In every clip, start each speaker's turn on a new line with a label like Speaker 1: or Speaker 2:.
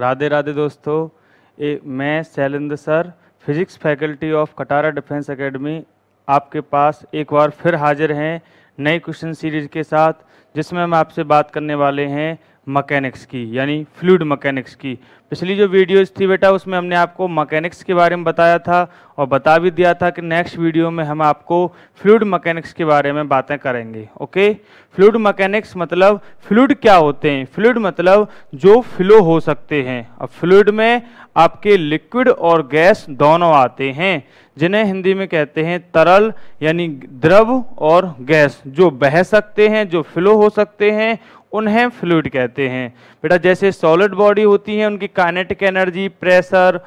Speaker 1: राधे राधे दोस्तों ए, मैं Shailendra sir physics faculty of Katara defence academy आपके पास एक बार फिर हाजिर हैं नई क्वेश्चन सीरीज के साथ जिसमें हम आपसे बात करने वाले हैं मकैनिक्स की यानी फ्लूड मकैनिक्स की पिछली जो वीडियोस थी बेटा उसमें हमने आपको मकैनिक्स के बारे में बताया था और बता भी दिया था कि नेक्स्ट वीडियो में हम आपको फ्लूड मकैनिक्स के बारे में बातें करेंगे ओके फ्लूड मकैनिक्स मतलब फ्लूड क्या होते हैं फ्लूड मतलब जो फ्लो हो सकते हैं अब फ्लूड में आपके लिक्विड और गैस दोनों आते हैं जिन्हें हिंदी में कहते हैं तरल यानी द्रव और गैस जो बह सकते हैं जो फ्लो हो सकते हैं उन्हें फ्लूड कहते हैं बेटा जैसे सॉलिड बॉडी होती है उनकी kinetic energy pressure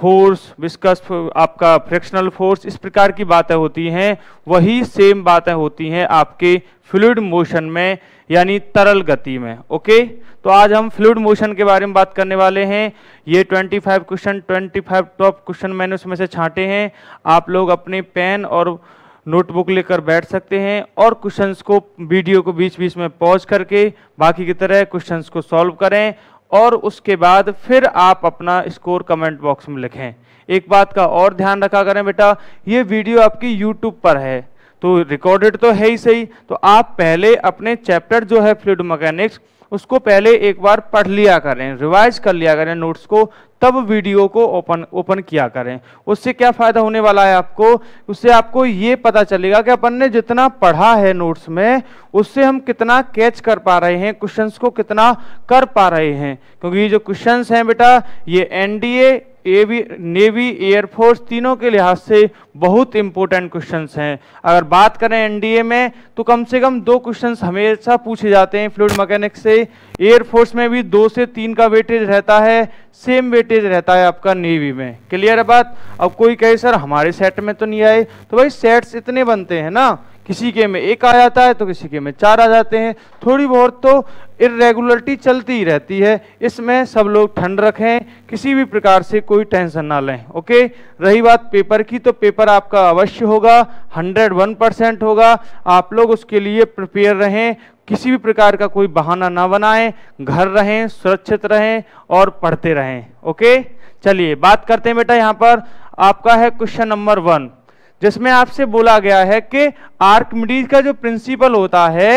Speaker 1: force viscous आपका फ्रिक्शनल फोर्स इस प्रकार की बातें होती हैं वही सेम बातें होती हैं आपके फ्लूड मोशन में यानी तरल गति में ओके तो आज हम फ्लूड मोशन के बारे में बात करने वाले हैं ये 25 क्वेश्चन 25 टॉप क्वेश्चन मैंने उसमें से छांटे हैं आप लोग अपने पेन और नोटबुक लेकर बैठ सकते हैं और क्वेश्चंस को वीडियो को बीच बीच में पॉज करके बाकी की तरह क्वेश्चंस को सॉल्व करें और उसके बाद फिर आप अपना स्कोर कमेंट बॉक्स में लिखें एक बात का और ध्यान रखा करें बेटा ये वीडियो आपकी यूट्यूब पर है तो रिकॉर्डेड तो है ही सही तो आप पहले अपने चैप्टर जो है फ्लूड मकैनिक्स उसको पहले एक बार पढ़ लिया करें रिवाइज कर लिया करें नोट्स को तब वीडियो को ओपन ओपन किया करें उससे क्या फ़ायदा होने वाला है आपको उससे आपको ये पता चलेगा कि अपन ने जितना पढ़ा है नोट्स में उससे हम कितना कैच कर पा रहे हैं क्वेश्चंस को कितना कर पा रहे हैं क्योंकि ये जो क्वेश्चंस हैं बेटा ये एनडीए एवी नेवी एयरफोर्स तीनों के लिहाज से बहुत इंपॉर्टेंट क्वेश्चंस हैं अगर बात करें एनडीए में तो कम से कम दो क्वेश्चंस हमेशा पूछे जाते हैं फ्लूड मैकेनिक्स से एयरफोर्स में भी दो से तीन का वेटेज रहता है सेम वेटेज रहता है आपका नेवी में क्लियर है बात अब कोई कहे सर हमारे सेट में तो नहीं आए तो भाई सेट्स इतने बनते हैं ना किसी के में एक आ जाता है तो किसी के में चार आ जाते हैं थोड़ी बहुत तो इरेगुलरिटी चलती ही रहती है इसमें सब लोग ठंड रखें किसी भी प्रकार से कोई टेंशन ना लें ओके रही बात पेपर की तो पेपर आपका अवश्य होगा 101 परसेंट होगा आप लोग उसके लिए प्रिपेयर रहें किसी भी प्रकार का कोई बहाना ना बनाएं घर रहें सुरक्षित रहें और पढ़ते रहें ओके चलिए बात करते हैं बेटा यहाँ पर आपका है क्वेश्चन नंबर वन जिसमें आपसे बोला गया है कि आर्कमिडीज का जो प्रिंसिपल होता है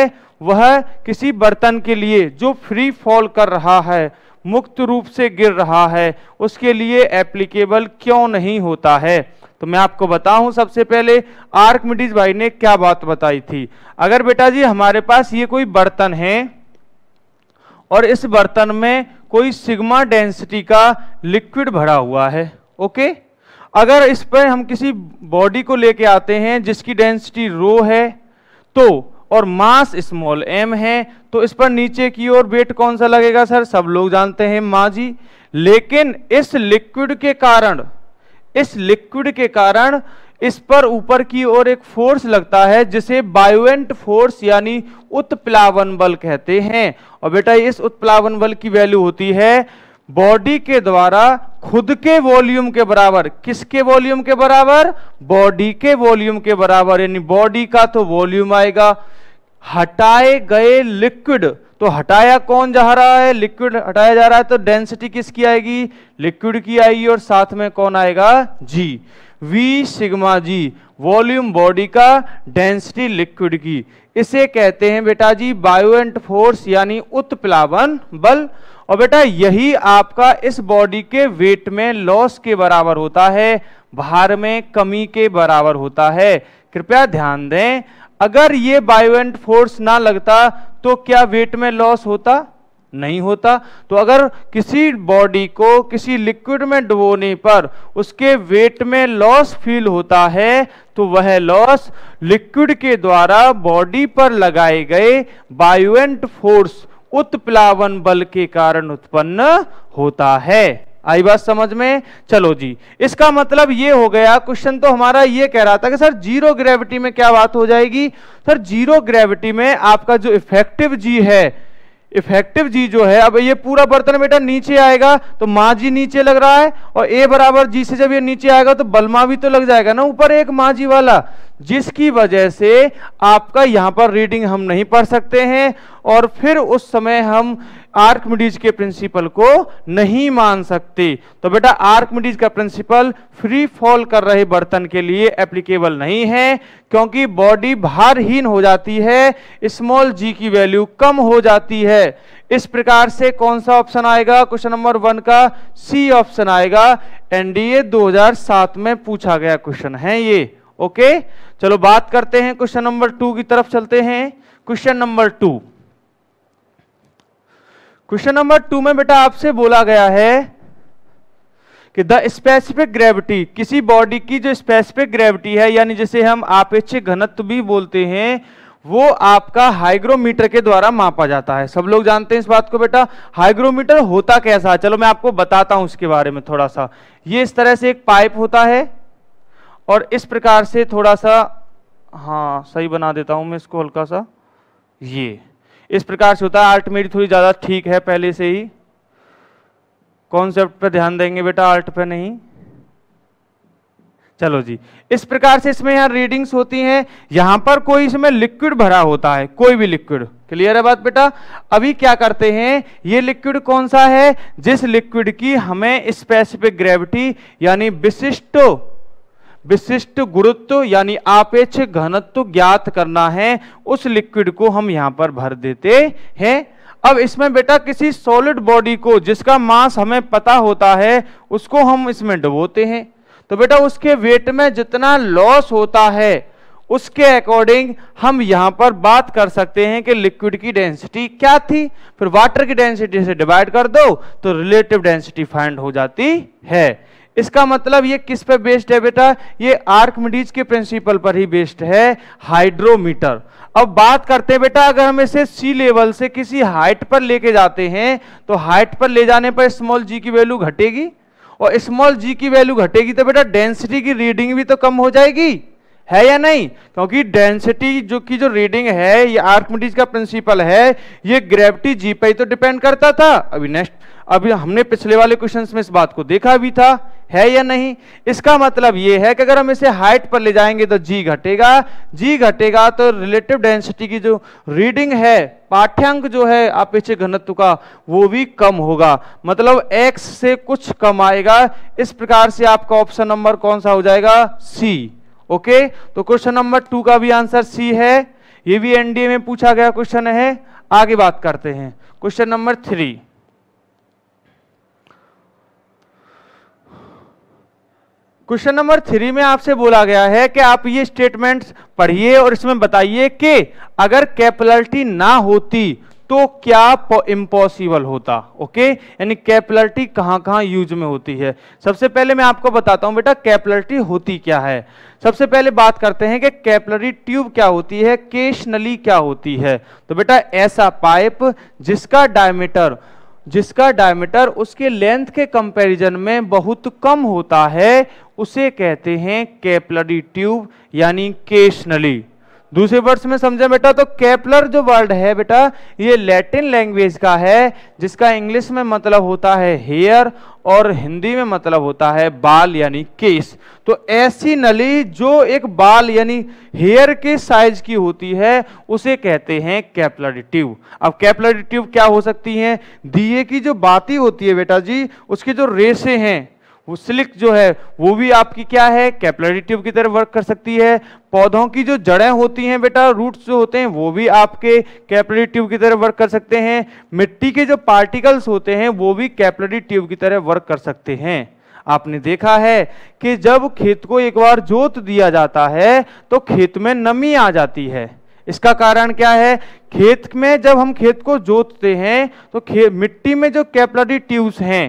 Speaker 1: वह किसी बर्तन के लिए जो फ्री फॉल कर रहा है मुक्त रूप से गिर रहा है उसके लिए एप्लीकेबल क्यों नहीं होता है तो मैं आपको बताऊं सबसे पहले आर्कमिडीज भाई ने क्या बात बताई थी अगर बेटा जी हमारे पास ये कोई बर्तन है और इस बर्तन में कोई सिग्मा डेंसिटी का लिक्विड भरा हुआ है ओके okay? अगर इस पर हम किसी बॉडी को लेके आते हैं जिसकी डेंसिटी रो है तो और मास स्मॉल एम है तो इस पर नीचे की ओर वेट कौन सा लगेगा सर सब लोग जानते हैं माँ जी लेकिन इस लिक्विड के कारण इस लिक्विड के कारण इस पर ऊपर की ओर एक फोर्स लगता है जिसे बायोएंट फोर्स यानी उत्प्लावन बल कहते हैं और बेटा इस उत्प्लावन बल की वैल्यू होती है बॉडी के द्वारा खुद के वॉल्यूम के बराबर किसके वॉल्यूम के बराबर बॉडी के वॉल्यूम के बराबर यानी बॉडी का तो वॉल्यूम आएगा हटाए गए लिक्विड तो हटाया कौन जा रहा है लिक्विड हटाया जा रहा है तो डेंसिटी किसकी आएगी लिक्विड की आएगी और साथ में कौन आएगा g V sigma g volume body का डेंसिटी लिक्विड की इसे कहते हैं बेटा जी बायोएंट फोर्स यानी उत्प्लावन बल और बेटा यही आपका इस बॉडी के वेट में लॉस के बराबर होता है भार में कमी के बराबर होता है कृपया ध्यान दें अगर ये बायोएंट फोर्स ना लगता तो क्या वेट में लॉस होता नहीं होता तो अगर किसी बॉडी को किसी लिक्विड में डुबोने पर उसके वेट में लॉस फील होता है तो वह लॉस लिक्विड के द्वारा बॉडी पर लगाए गए बायोएंट फोर्स उत्प्लावन बल के कारण उत्पन्न होता है आई बात समझ में चलो जी इसका मतलब ये हो गया क्वेश्चन तो हमारा ये कह रहा था कि सर जीरो ग्रेविटी में क्या बात हो जाएगी सर जीरो ग्रेविटी में आपका जो इफेक्टिव जी है इफेक्टिव जी जो है अब ये पूरा बर्तन बेटा नीचे आएगा तो माँ जी नीचे लग रहा है और ए बराबर जी से जब ये नीचे आएगा तो बलमा भी तो लग जाएगा ना ऊपर एक माँ जी वाला जिसकी वजह से आपका यहाँ पर रीडिंग हम नहीं पढ़ सकते हैं और फिर उस समय हम आर्कमिडीज के प्रिंसिपल को नहीं मान सकते तो बेटा आर्कमिडीज का प्रिंसिपल फ्री फॉल कर रहे बर्तन के लिए एप्लीकेबल नहीं है क्योंकि बॉडी भारहीन हो जाती है स्मॉल जी की वैल्यू कम हो जाती है इस प्रकार से कौन सा ऑप्शन आएगा क्वेश्चन नंबर वन का सी ऑप्शन आएगा एनडीए 2007 में पूछा गया क्वेश्चन है ये ओके चलो बात करते हैं क्वेश्चन नंबर टू की तरफ चलते हैं question number two question number two में बेटा आपसे बोला गया है कि द स्पेसिफिक ग्रेविटी किसी बॉडी की जो स्पेसिफिक ग्रेविटी है यानी जिसे हम आपेक्षिक घनत्व भी बोलते हैं वो आपका हाइग्रोमीटर के द्वारा मापा जाता है सब लोग जानते हैं इस बात को बेटा हाइग्रोमीटर होता कैसा है चलो मैं आपको बताता हूं इसके बारे में थोड़ा सा ये इस तरह से एक पाइप होता है और इस प्रकार से थोड़ा सा हाँ सही बना देता हूं मैं इसको हल्का सा ये इस प्रकार से होता है आर्ट मेरी थोड़ी ज़्यादा ठीक है पहले से ही कॉन्सेप्ट पर ध्यान देंगे बेटा आर्ट पर नहीं चलो जी इस प्रकार से इसमें यहाँ रीडिंग्स होती हैं यहाँ पर कोई इसमें लिक्विड भरा होता है कोई भी लिक्विड क्लियर है बात बेटा अभी क्या करते हैं ये लिक्विड कौन सा है जिस लिक्विड की हमें स्पेसिफिक ग्रेविटी यानी विशिष्ट विशिष्ट गुरुत्व यानी आपेक्ष घनत्व ज्ञात करना है उस लिक्विड को हम यहां पर भर देते हैं अब इसमें बेटा किसी सॉलिड बॉडी को जिसका मास हमें पता होता है उसको हम इसमें डुबोते हैं तो बेटा उसके वेट में जितना लॉस होता है उसके अकॉर्डिंग हम यहां पर बात कर सकते हैं कि लिक्विड की डेंसिटी क्या थी फिर वाटर की डेंसिटी से डिवाइड कर दो तो रिलेटिव डेंसिटी फाइंड हो जाती है इसका मतलब ये किस पे बेस्ड है बेटा ये आर्कमिडीज के प्रिंसिपल पर ही बेस्ड है हाइड्रोमीटर अब बात करते हैं बेटा अगर हम इसे सी लेवल से किसी हाइट पर लेके जाते हैं तो हाइट पर ले जाने पर स्मॉल जी की वैल्यू घटेगी और स्मॉल जी की वैल्यू घटेगी तो बेटा डेंसिटी की रीडिंग भी तो कम हो जाएगी है या नहीं क्योंकि डेंसिटी जो की जो रीडिंग है ये आर्कमिडीज का प्रिंसिपल है ये ग्रेविटी जी पे तो डिपेंड करता था अभी नेक्स्ट अभी हमने पिछले वाले क्वेश्चन में इस बात को देखा भी था है या नहीं इसका मतलब यह है कि अगर हम इसे हाइट पर ले जाएंगे तो जी घटेगा जी घटेगा तो रिलेटिव डेंसिटी की जो रीडिंग है पाठ्यांक जो है आप पीछे घनत्व का वो भी कम होगा मतलब एक्स से कुछ कम आएगा इस प्रकार से आपका ऑप्शन नंबर कौन सा हो जाएगा सी ओके तो क्वेश्चन नंबर टू का भी आंसर सी है ये भी एनडीए में पूछा गया क्वेश्चन है आगे बात करते हैं question number three question number three में आपसे बोला गया है कि आप ये स्टेटमेंट्स पढ़िए और इसमें बताइए कि अगर कैपिलरिटी ना होती तो क्या इम्पॉसिबल होता ओके यानी कैपिलरिटी कहाँ कहाँ यूज में होती है सबसे पहले मैं आपको बताता हूँ बेटा कैपिलरिटी होती क्या है सबसे पहले बात करते हैं कि कैपिलरी ट्यूब क्या होती है केश नली क्या होती है तो बेटा ऐसा पाइप जिसका डायमीटर जिसका डायमीटर उसके लेंथ के कंपैरिजन में बहुत कम होता है उसे कहते हैं कैपलरी ट्यूब यानी केशनली दूसरे वर्ड्स में समझे बेटा तो कैपलर जो वर्ड है बेटा ये लैटिन लैंग्वेज का है जिसका इंग्लिश में मतलब होता है हेयर और हिंदी में मतलब होता है बाल यानी केस तो ऐसी नली जो एक बाल यानी हेयर के साइज की होती है उसे कहते हैं कैपलरी ट्यूब अब कैपलरी ट्यूब क्या हो सकती है दिए की जो बाती होती है बेटा जी उसके जो रेसे हैं वो सिलिक जो है वो भी आपकी क्या है कैपलरी ट्यूब की तरह वर्क कर सकती है पौधों की जो जड़ें होती हैं बेटा रूट्स जो होते हैं वो भी आपके कैपलरी ट्यूब की तरह वर्क कर सकते हैं मिट्टी के जो पार्टिकल्स होते हैं वो भी कैपलरी ट्यूब की तरह वर्क कर सकते हैं आपने देखा है कि जब खेत को एक बार जोत दिया जाता है तो खेत में नमी आ जाती है इसका कारण क्या है खेत में जब हम खेत को जोतते हैं तो मिट्टी में जो कैपलरी ट्यूब्स हैं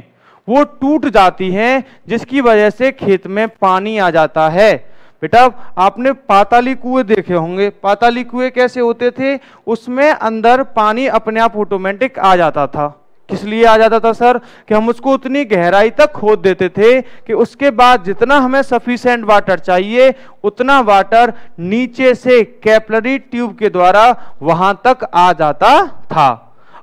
Speaker 1: वो टूट जाती हैं जिसकी वजह से खेत में पानी आ जाता है बेटा आपने पाताली कुएं देखे होंगे पाताली कुएं कैसे होते थे उसमें अंदर पानी अपने आप ऑटोमेटिक आ जाता था किस लिए आ जाता था सर कि हम उसको उतनी गहराई तक खोद देते थे कि उसके बाद जितना हमें सफिशेंट वाटर चाहिए उतना वाटर नीचे से कैपलरी ट्यूब के द्वारा वहां तक आ जाता था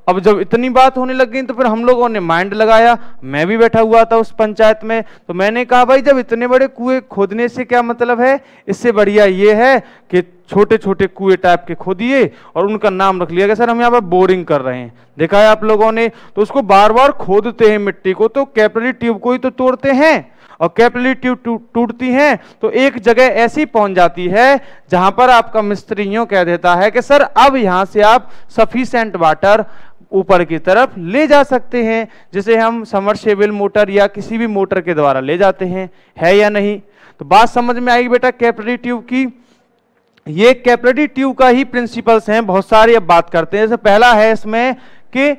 Speaker 1: अब जब इतनी बात होने लग गई तो फिर हम लोगों ने माइंड लगाया मैं भी बैठा हुआ था उस पंचायत में तो मैंने कहा भाई जब इतने बड़े कुएं खोदने से क्या मतलब है इससे बढ़िया ये है कि छोटे छोटे कुएं टाइप के खोदिए और उनका नाम रख लिया गया सर हम यहाँ पर बोरिंग कर रहे हैं देखा है आप लोगों ने तो उसको बार बार खोदते हैं मिट्टी को तो कैपलरी ट्यूब को ही तो तोड़ते हैं और कैपिलरी ट्यूब टूटती हैं तो एक जगह ऐसी पहुंच जाती है जहां पर आपका मिस्त्री यूं कह देता है कि सर अब यहां से आप सफिशेंट वाटर ऊपर की तरफ ले जा सकते हैं जिसे हम समरसेबल मोटर या किसी भी मोटर के द्वारा ले जाते हैं है या नहीं तो बात समझ में आई बेटा कैपिलरी ट्यूब की ये कैपिलरी ट्यूब का ही प्रिंसिपल्स हैं बहुत सारे अब बात करते हैं जैसे पहला है इसमें कि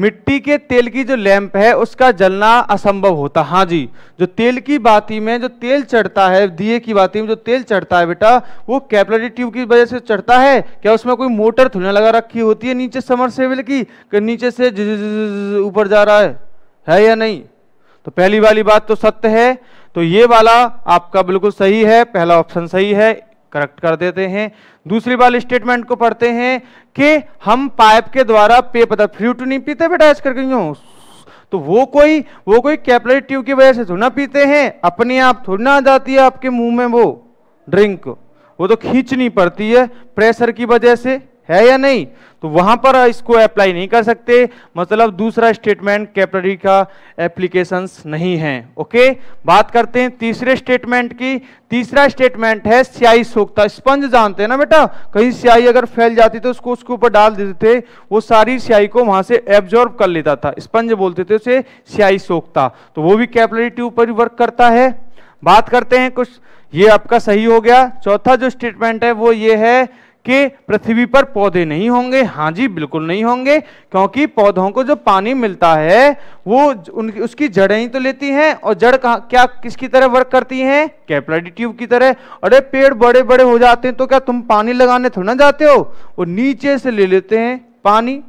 Speaker 1: मिट्टी के तेल की जो लैंप है उसका जलना असंभव होता हाँ जी जो तेल की बाती में जो तेल चढ़ता है दिए की बाती में जो तेल चढ़ता है बेटा वो कैपलरी ट्यूब की वजह से चढ़ता है क्या उसमें कोई मोटर थोड़ी लगा रखी होती है नीचे समरसेबल की नीचे से ऊपर जा रहा है है या नहीं तो पहली वाली बात तो सत्य है तो ये वाला आपका बिल्कुल सही है पहला ऑप्शन सही है करेक्ट कर देते हैं दूसरी बार स्टेटमेंट को पढ़ते हैं कि हम पाइप के द्वारा पेय पदार्थ फ्रूट नहीं पीते बेटा ऐसा करके क्यों तो वो कोई वो कोई कैपलरी ट्यूब की वजह से थोड़ा पीते हैं अपने आप थोड़ी ना आ जाती है आपके मुंह में वो ड्रिंक वो तो खींचनी पड़ती है प्रेशर की वजह से है या नहीं तो वहां पर इसको अप्लाई नहीं कर सकते मतलब दूसरा स्टेटमेंट कैपलरी का एप्लीकेशन नहीं है ओके बात करते हैं तीसरे स्टेटमेंट की तीसरा स्टेटमेंट है स्याही सोखता स्पंज जानते हैं ना बेटा कहीं स्याही अगर फैल जाती तो उसको उसके ऊपर डाल देते थे वो सारी स्याही को वहां से एब्जॉर्ब कर लेता था स्पंज बोलते थे उसे स्याही सोखता तो वो भी कैपलरी ट्यूब पर वर्क करता है बात करते हैं कुछ ये आपका सही हो गया चौथा जो स्टेटमेंट है वो ये है कि पृथ्वी पर पौधे नहीं होंगे हाँ जी बिल्कुल नहीं होंगे क्योंकि पौधों को जो पानी मिलता है वो उनकी उसकी जड़ें ही तो लेती हैं और जड़ कहा क्या किसकी तरह वर्क करती हैं कैपलाडी ट्यूब की तरह अरे पेड़ बड़े बड़े हो जाते हैं तो क्या तुम पानी लगाने थोड़ा जाते हो और नीचे से ले लेते हैं पानी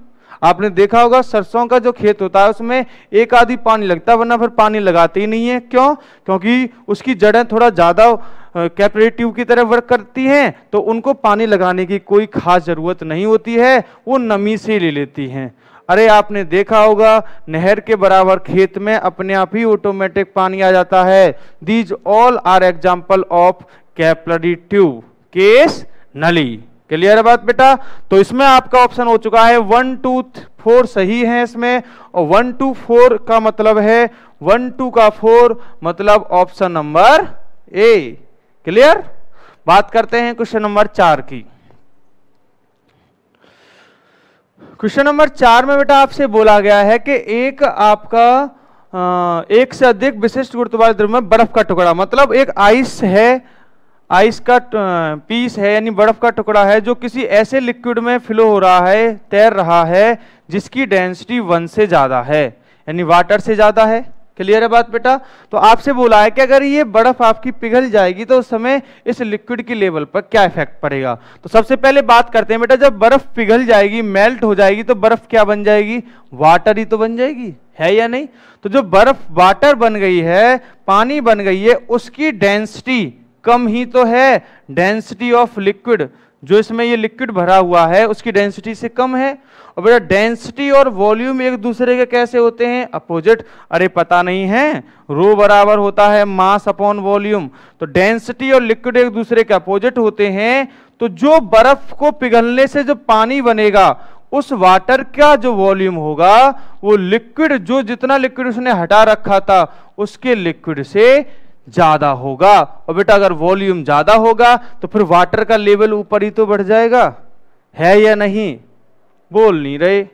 Speaker 1: आपने देखा होगा सरसों का जो खेत होता है उसमें एक आधी पानी लगता है वरना फिर पानी लगाते ही नहीं है क्यों क्योंकि उसकी जड़ें थोड़ा ज़्यादा कैपरेटिव की तरह वर्क करती हैं तो उनको पानी लगाने की कोई खास ज़रूरत नहीं होती है वो नमी से ले लेती हैं अरे आपने देखा होगा नहर के बराबर खेत में अपने आप ही ऑटोमेटिक पानी आ जाता है these all are example of capillary tube case नली क्लियर है बात बेटा तो इसमें आपका ऑप्शन हो चुका है वन टू फोर सही है इसमें और वन टू फोर का मतलब है वन टू का फोर मतलब ऑप्शन नंबर ए क्लियर बात करते हैं क्वेश्चन नंबर चार की क्वेश्चन नंबर चार में बेटा आपसे बोला गया है कि एक आपका आ, एक से अधिक विशिष्ट गुरुत्वाकर्षण में बर्फ का टुकड़ा मतलब एक आइस है आइस का पीस है यानी बर्फ का टुकड़ा है जो किसी ऐसे लिक्विड में फ्लो हो रहा है तैर रहा है जिसकी डेंसिटी वन से ज़्यादा है यानी वाटर से ज़्यादा है क्लियर है बात बेटा तो आपसे बोला है कि अगर ये बर्फ आपकी पिघल जाएगी तो उस समय इस लिक्विड की लेवल पर क्या इफेक्ट पड़ेगा तो सबसे पहले बात करते हैं बेटा जब बर्फ पिघल जाएगी मेल्ट हो जाएगी तो बर्फ क्या बन जाएगी वाटर ही तो बन जाएगी है या नहीं तो जो बर्फ वाटर बन गई है पानी बन गई है उसकी डेंसिटी कम ही तो है डेंसिटी ऑफ लिक्विड जो इसमें ये लिक्विड भरा हुआ है उसकी डेंसिटी से कम है और बेटा डेंसिटी और वॉल्यूम एक दूसरे के कैसे होते हैं अपोजिट अरे पता नहीं है रो बराबर होता है मास अपॉन वॉल्यूम तो डेंसिटी और लिक्विड एक दूसरे के अपोजिट होते हैं तो जो बर्फ को पिघलने से जो पानी बनेगा उस वाटर का जो वॉल्यूम होगा वो लिक्विड जो जितना लिक्विड उसने हटा रखा था उसके लिक्विड से ज्यादा होगा और बेटा अगर वॉल्यूम ज्यादा होगा तो फिर वाटर का लेवल ऊपर ही तो बढ़ जाएगा है या नहीं बोल नहीं रहे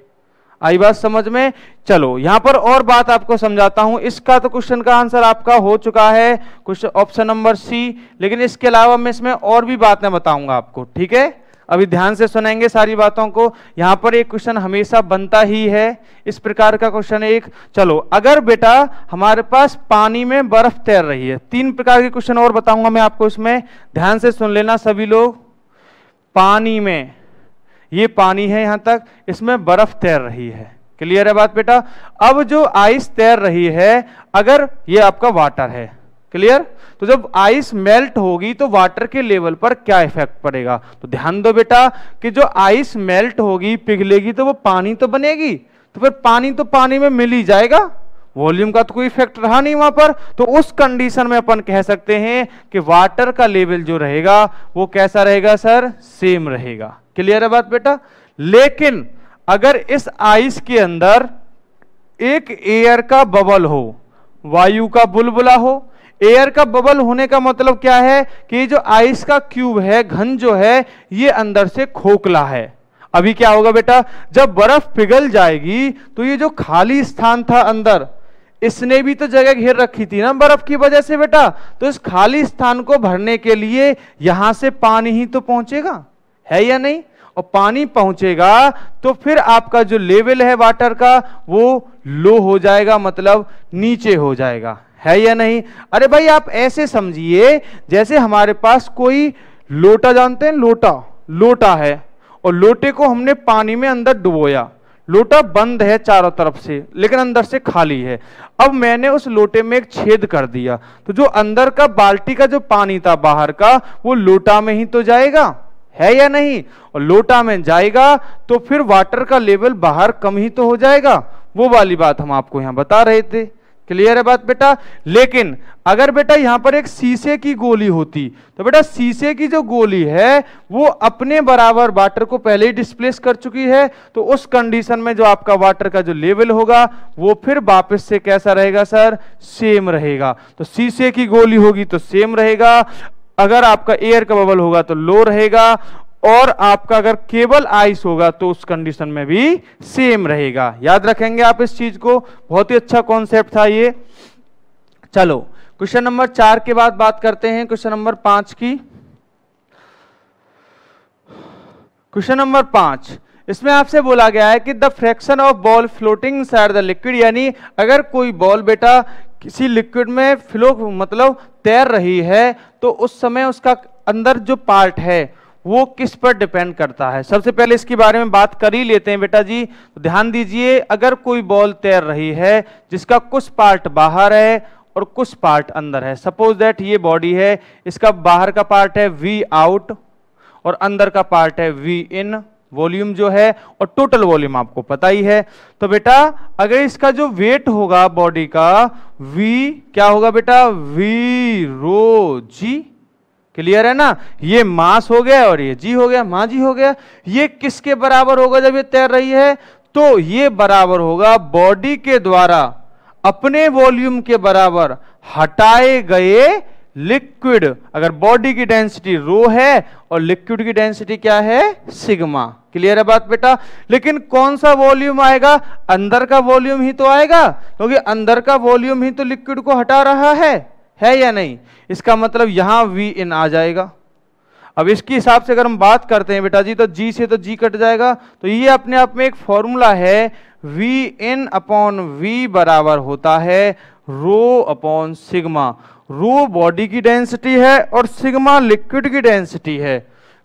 Speaker 1: आई बात समझ में चलो यहां पर और बात आपको समझाता हूं इसका तो क्वेश्चन का आंसर आपका हो चुका है क्वेश्चन ऑप्शन नंबर सी लेकिन इसके अलावा मैं इसमें और भी बातें बताऊंगा आपको ठीक है अभी ध्यान से सुनेंगे सारी बातों को यहाँ पर एक क्वेश्चन हमेशा बनता ही है इस प्रकार का क्वेश्चन एक चलो अगर बेटा हमारे पास पानी में बर्फ तैर रही है तीन प्रकार के क्वेश्चन और बताऊंगा मैं आपको इसमें ध्यान से सुन लेना सभी लोग पानी में ये पानी है यहां तक इसमें बर्फ तैर रही है क्लियर है बात बेटा अब जो आइस तैर रही है अगर ये आपका वाटर है क्लियर तो जब आइस मेल्ट होगी तो वाटर के लेवल पर क्या इफेक्ट पड़ेगा तो ध्यान दो बेटा कि जो आइस मेल्ट होगी पिघलेगी तो वो पानी तो बनेगी तो फिर पानी तो पानी में मिल ही जाएगा वॉल्यूम का तो कोई इफेक्ट रहा नहीं वहां पर तो उस कंडीशन में अपन कह सकते हैं कि वाटर का लेवल जो रहेगा वो कैसा रहेगा सर सेम रहेगा क्लियर है बात बेटा लेकिन अगर इस आइस के अंदर एक एयर का बबल हो वायु का बुलबुला हो एयर का बबल होने का मतलब क्या है कि जो आइस का क्यूब है घन जो है ये अंदर से खोखला है अभी क्या होगा बेटा जब बर्फ पिघल जाएगी तो ये जो खाली स्थान था अंदर इसने भी तो जगह घेर रखी थी ना बर्फ की वजह से बेटा तो इस खाली स्थान को भरने के लिए यहां से पानी ही तो पहुंचेगा है या नहीं और पानी पहुंचेगा तो फिर आपका जो लेवल है वाटर का वो लो हो जाएगा मतलब नीचे हो जाएगा है या नहीं अरे भाई आप ऐसे समझिए जैसे हमारे पास कोई लोटा जानते हैं लोटा लोटा है और लोटे को हमने पानी में अंदर डुबोया लोटा बंद है चारों तरफ से लेकिन अंदर से खाली है अब मैंने उस लोटे में एक छेद कर दिया तो जो अंदर का बाल्टी का जो पानी था बाहर का वो लोटा में ही तो जाएगा है या नहीं और लोटा में जाएगा तो फिर वाटर का लेवल बाहर कम ही तो हो जाएगा वो वाली बात हम आपको यहां बता रहे थे क्लियर है बात बेटा लेकिन अगर बेटा यहां पर एक शीशे की गोली होती तो बेटा शीशे की जो गोली है वो अपने बराबर वाटर को पहले ही डिस्प्लेस कर चुकी है तो उस कंडीशन में जो आपका वाटर का जो लेवल होगा वो फिर वापस से कैसा रहेगा सर सेम रहेगा तो शीशे की गोली होगी तो सेम रहेगा अगर आपका एयर का बबल होगा तो लो रहेगा और आपका अगर केवल आइस होगा तो उस कंडीशन में भी सेम रहेगा याद रखेंगे आप इस चीज को बहुत ही अच्छा कॉन्सेप्ट था ये चलो क्वेश्चन नंबर चार के बाद बात करते हैं क्वेश्चन नंबर पांच की क्वेश्चन नंबर पांच इसमें आपसे बोला गया है कि the fraction of ball floating side the liquid यानी अगर कोई बॉल बेटा किसी लिक्विड में फ्लो मतलब तैर रही है तो उस समय उसका अंदर जो पार्ट है वो किस पर डिपेंड करता है सबसे पहले इसके बारे में बात कर ही लेते हैं बेटा जी तो ध्यान दीजिए अगर कोई बॉल तैर रही है जिसका कुछ पार्ट बाहर है और कुछ पार्ट अंदर है सपोज दैट ये बॉडी है इसका बाहर का पार्ट है वी आउट और अंदर का पार्ट है वी इन वॉल्यूम जो है और टोटल वॉल्यूम आपको पता ही है तो बेटा अगर इसका जो वेट होगा बॉडी का वी क्या होगा बेटा वी रो जी क्लियर है ना ये मास हो गया और ये जी हो गया माँ जी हो गया ये किसके बराबर होगा जब ये तैर रही है तो ये बराबर होगा बॉडी के द्वारा अपने वॉल्यूम के बराबर हटाए गए लिक्विड अगर बॉडी की डेंसिटी रो है और लिक्विड की डेंसिटी क्या है सिग्मा क्लियर है बात बेटा लेकिन कौन सा वॉल्यूम आएगा अंदर का वॉल्यूम ही तो आएगा क्योंकि अंदर का वॉल्यूम ही तो लिक्विड को हटा रहा है है या नहीं इसका मतलब यहां वी इन आ जाएगा अब इसके हिसाब से अगर हम बात करते हैं बेटा जी तो जी से तो जी कट जाएगा तो ये अपने आप में एक फॉर्मूला है वी इन अपॉन वी बराबर होता है rho upon sigma rho body की डेंसिटी है और सिग्मा लिक्विड की डेंसिटी है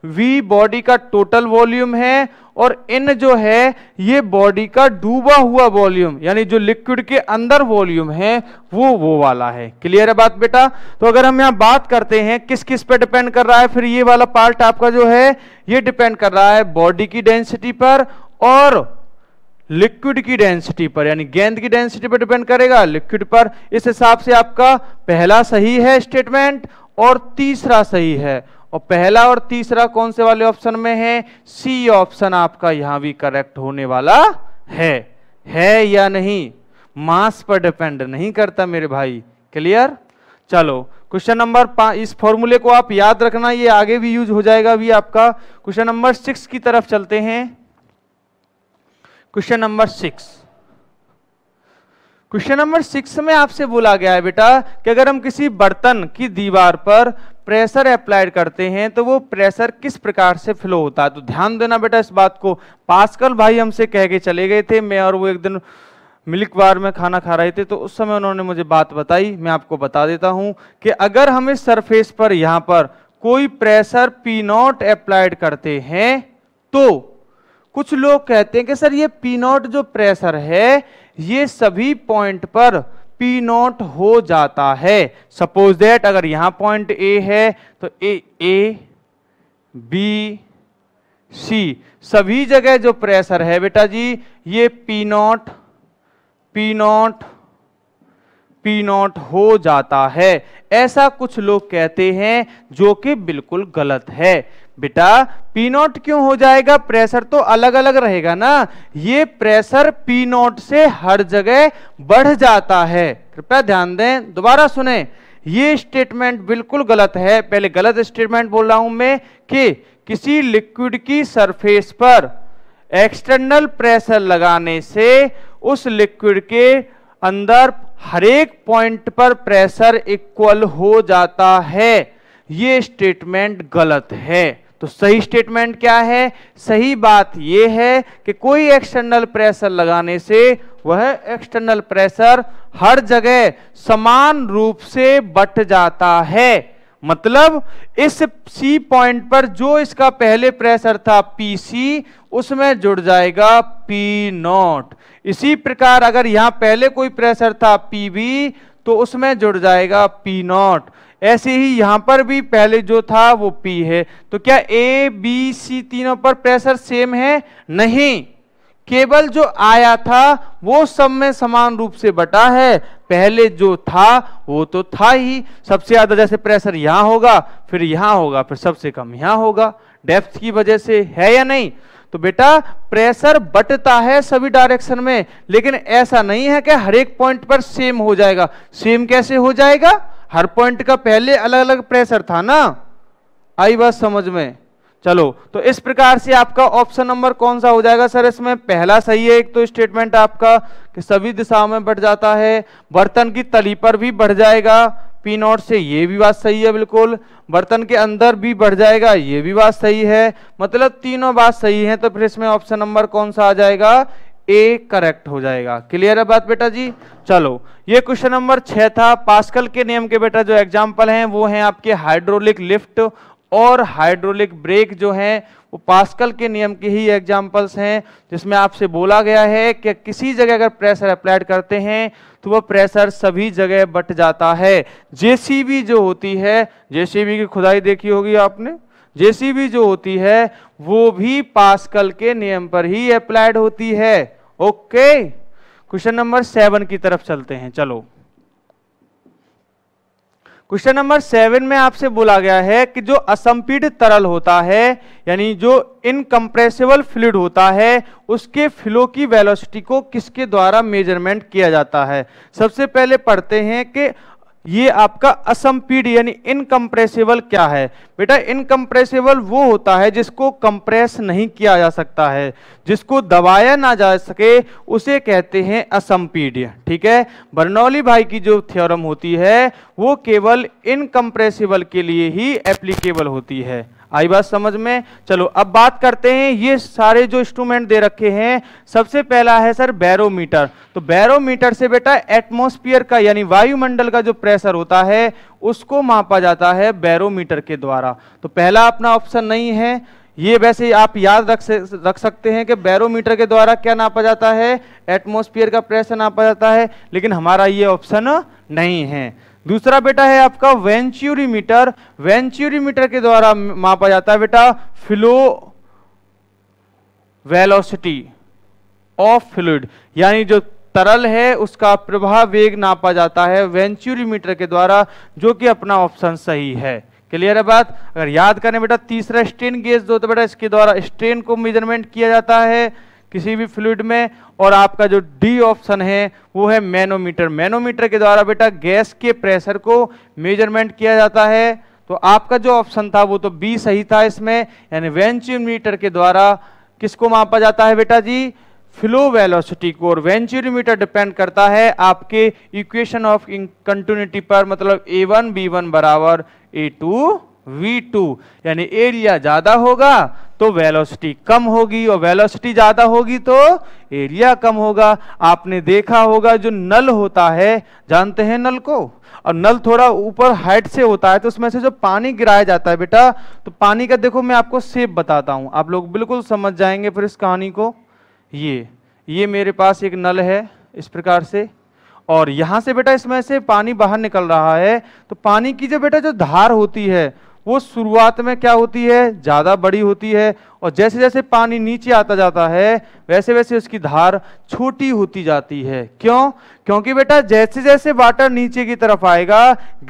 Speaker 1: वी बॉडी का टोटल वॉल्यूम है और इन जो है ये बॉडी का डूबा हुआ वॉल्यूम यानी जो लिक्विड के अंदर वॉल्यूम है वो वो वाला है क्लियर है बात बेटा तो अगर हम यहाँ बात करते हैं किस किस पे डिपेंड कर रहा है फिर ये वाला पार्ट आपका जो है ये डिपेंड कर रहा है बॉडी की डेंसिटी पर और लिक्विड की डेंसिटी पर यानी गेंद की डेंसिटी पर डिपेंड करेगा लिक्विड पर इस हिसाब से आपका पहला सही है स्टेटमेंट और तीसरा सही है और पहला और तीसरा कौन से वाले ऑप्शन में है सी ऑप्शन आपका यहां भी करेक्ट होने वाला है है या नहीं मास पर डिपेंड नहीं करता मेरे भाई क्लियर चलो क्वेश्चन नंबर इस फॉर्मूले को आप याद रखना ये आगे भी यूज हो जाएगा अभी आपका क्वेश्चन नंबर सिक्स की तरफ चलते हैं question number six question number six में आपसे बोला गया है बेटा कि अगर हम किसी बर्तन की दीवार पर प्रेशर अप्लाइड करते हैं तो वो प्रेशर किस प्रकार से फ्लो होता है तो ध्यान देना बेटा इस बात को पास्कल भाई हमसे कह के चले गए थे मैं और वो एक दिन मिल्क बार में खाना खा रहे थे तो उस समय उन्होंने मुझे बात बताई मैं आपको बता देता हूँ कि अगर हम इस सरफेस पर यहाँ पर कोई प्रेशर पी नॉट अप्लाइड करते हैं तो कुछ लोग कहते हैं कि सर ये पी नॉट जो प्रेशर है ये सभी पॉइंट पर पी नॉट हो जाता है सपोज दैट अगर यहां पॉइंट ए है तो ए A बी सी सभी जगह जो प्रेशर है बेटा जी ये P naught P naught P naught हो जाता है ऐसा कुछ लोग कहते हैं जो कि बिल्कुल गलत है बेटा पी नॉट क्यों हो जाएगा प्रेशर तो अलग अलग रहेगा ना ये प्रेशर पी नॉट से हर जगह बढ़ जाता है कृपया ध्यान दें दोबारा सुने ये स्टेटमेंट बिल्कुल गलत है पहले गलत स्टेटमेंट बोल रहा हूं मैं कि किसी लिक्विड की सरफेस पर एक्सटर्नल प्रेशर लगाने से उस लिक्विड के अंदर हरेक पॉइंट पर प्रेशर इक्वल हो जाता है ये स्टेटमेंट गलत है तो सही स्टेटमेंट क्या है सही बात यह है कि कोई एक्सटर्नल प्रेशर लगाने से वह एक्सटर्नल प्रेशर हर जगह समान रूप से बट जाता है मतलब इस सी पॉइंट पर जो इसका पहले प्रेशर था पी सी उसमें जुड़ जाएगा पी नॉट इसी प्रकार अगर यहां पहले कोई प्रेशर था पी बी तो उसमें जुड़ जाएगा पी नॉट ऐसे ही यहां पर भी पहले जो था वो पी है तो क्या ए बी सी तीनों पर प्रेशर सेम है नहीं केवल जो आया था वो सब में समान रूप से बटा है पहले जो था वो तो था ही सबसे ज्यादा जैसे प्रेशर यहां होगा फिर यहां होगा फिर सबसे कम यहां होगा डेप्थ की वजह से है या नहीं तो बेटा प्रेशर बटता है सभी डायरेक्शन में लेकिन ऐसा नहीं है कि हर एक पॉइंट पर सेम हो जाएगा सेम कैसे हो जाएगा हर पॉइंट का पहले अलग अलग प्रेशर था ना आई बात समझ में चलो तो इस प्रकार से आपका ऑप्शन नंबर कौन सा हो जाएगा सर इसमें पहला सही है एक तो स्टेटमेंट आपका कि सभी दिशाओं में बढ़ जाता है बर्तन की तली पर भी बढ़ जाएगा पी नॉट से ये भी बात सही है बिल्कुल बर्तन के अंदर भी बढ़ जाएगा ये भी बात सही है मतलब तीनों बात सही है तो फिर इसमें ऑप्शन नंबर कौन सा आ जाएगा ए करेक्ट हो जाएगा क्लियर है बात बेटा जी चलो ये क्वेश्चन नंबर छह था पास्कल के नियम के बेटा जो एग्जाम्पल हैं वो हैं आपके हाइड्रोलिक लिफ्ट और हाइड्रोलिक ब्रेक जो है वो पास्कल के नियम के ही एग्जाम्पल्स हैं जिसमें आपसे बोला गया है कि किसी जगह अगर प्रेशर अप्लाइड करते हैं तो वह प्रेशर सभी जगह बट जाता है जेसीबी जो होती है जेसीबी की खुदाई देखी होगी आपने जेसीबी जो होती है वो भी पास्कल के नियम पर ही अप्लाइड होती है ओके क्वेश्चन नंबर सेवन की तरफ चलते हैं चलो क्वेश्चन नंबर सेवन में आपसे बोला गया है कि जो असंपीड तरल होता है यानी जो इनकम्प्रेसिबल फ्लूड होता है उसके फ्लो की वेलोसिटी को किसके द्वारा मेजरमेंट किया जाता है सबसे पहले पढ़ते हैं कि ये आपका असंपीड यानी इनकम्प्रेसिबल क्या है बेटा इनकम्प्रेसिबल वो होता है जिसको कंप्रेस नहीं किया जा सकता है जिसको दबाया ना जा सके उसे कहते हैं असंपीड ठीक है बर्नौली भाई की जो थ्योरम होती है वो केवल इनकम्प्रेसिबल के लिए ही एप्लीकेबल होती है आई बात समझ में चलो अब बात करते हैं ये सारे जो इंस्ट्रूमेंट दे रखे हैं सबसे पहला है सर बैरोमीटर तो बैरोमीटर से बेटा एटमोस्फियर का यानी वायुमंडल का जो प्रेशर होता है उसको मापा जाता है बैरोमीटर के द्वारा तो पहला अपना ऑप्शन नहीं है ये वैसे आप याद रख से, रख सकते हैं कि बैरोमीटर के द्वारा क्या नापा जाता है एटमोस्फियर का प्रेशर नापा जाता है लेकिन हमारा ये ऑप्शन नहीं है दूसरा बेटा है आपका वेंच्यूरीमीटर वेंच्यूरीमीटर के द्वारा मापा जाता है बेटा फ्लो वेलोसिटी ऑफ फ्लूड यानी जो तरल है उसका प्रवाह वेग नापा जाता है वेंच्यूरीमीटर के द्वारा जो कि अपना ऑप्शन सही है क्लियर है बात अगर याद करें बेटा तीसरा स्ट्रेन गेज दो तो बेटा इसके द्वारा स्ट्रेन को मेजरमेंट किया जाता है किसी भी फ्लूड में और आपका जो डी ऑप्शन है वो है मैनोमीटर मैनोमीटर के द्वारा बेटा गैस के प्रेशर को मेजरमेंट किया जाता है तो आपका जो ऑप्शन था वो तो बी सही था इसमें यानी वेंच्यूमीटर के द्वारा किसको मापा जाता है बेटा जी फ्लो वेलोसिटी को और वेंच्यूरीमीटर डिपेंड करता है आपके इक्वेशन ऑफ कंटिन्यूटी पर मतलब ए वन बी वन बराबर ए टू v2 यानी एरिया ज्यादा होगा तो वेलोसिटी कम होगी और वेलोसिटी ज्यादा होगी तो एरिया कम होगा आपने देखा होगा जो नल होता है जानते हैं नल को और नल थोड़ा ऊपर हाइट से होता है तो उसमें से जो पानी गिराया जाता है बेटा तो पानी का देखो मैं आपको सेप बताता हूं आप लोग बिल्कुल समझ जाएंगे फिर इस कहानी को ये ये मेरे पास एक नल है इस प्रकार से और यहां से बेटा इसमें से पानी बाहर निकल रहा है तो पानी की जो बेटा जो धार होती है वो शुरुआत में क्या होती है ज़्यादा बड़ी होती है और जैसे जैसे पानी नीचे आता जाता है वैसे वैसे उसकी धार छोटी होती जाती है क्यों क्योंकि बेटा जैसे जैसे वाटर नीचे की तरफ आएगा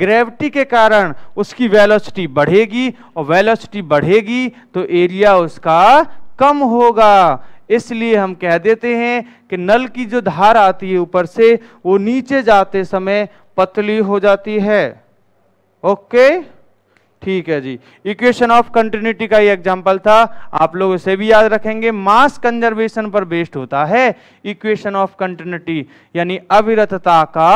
Speaker 1: ग्रेविटी के कारण उसकी वेलोसिटी बढ़ेगी और वेलोसिटी बढ़ेगी तो एरिया उसका कम होगा इसलिए हम कह देते हैं कि नल की जो धार आती है ऊपर से वो नीचे जाते समय पतली हो जाती है ओके okay? ठीक है जी इक्वेशन ऑफ कंटिन्यूटी का ये एग्जांपल था आप लोग इसे भी याद रखेंगे मास कंजर्वेशन पर बेस्ड होता है इक्वेशन ऑफ कंटिन्यूटी यानी अविरतता का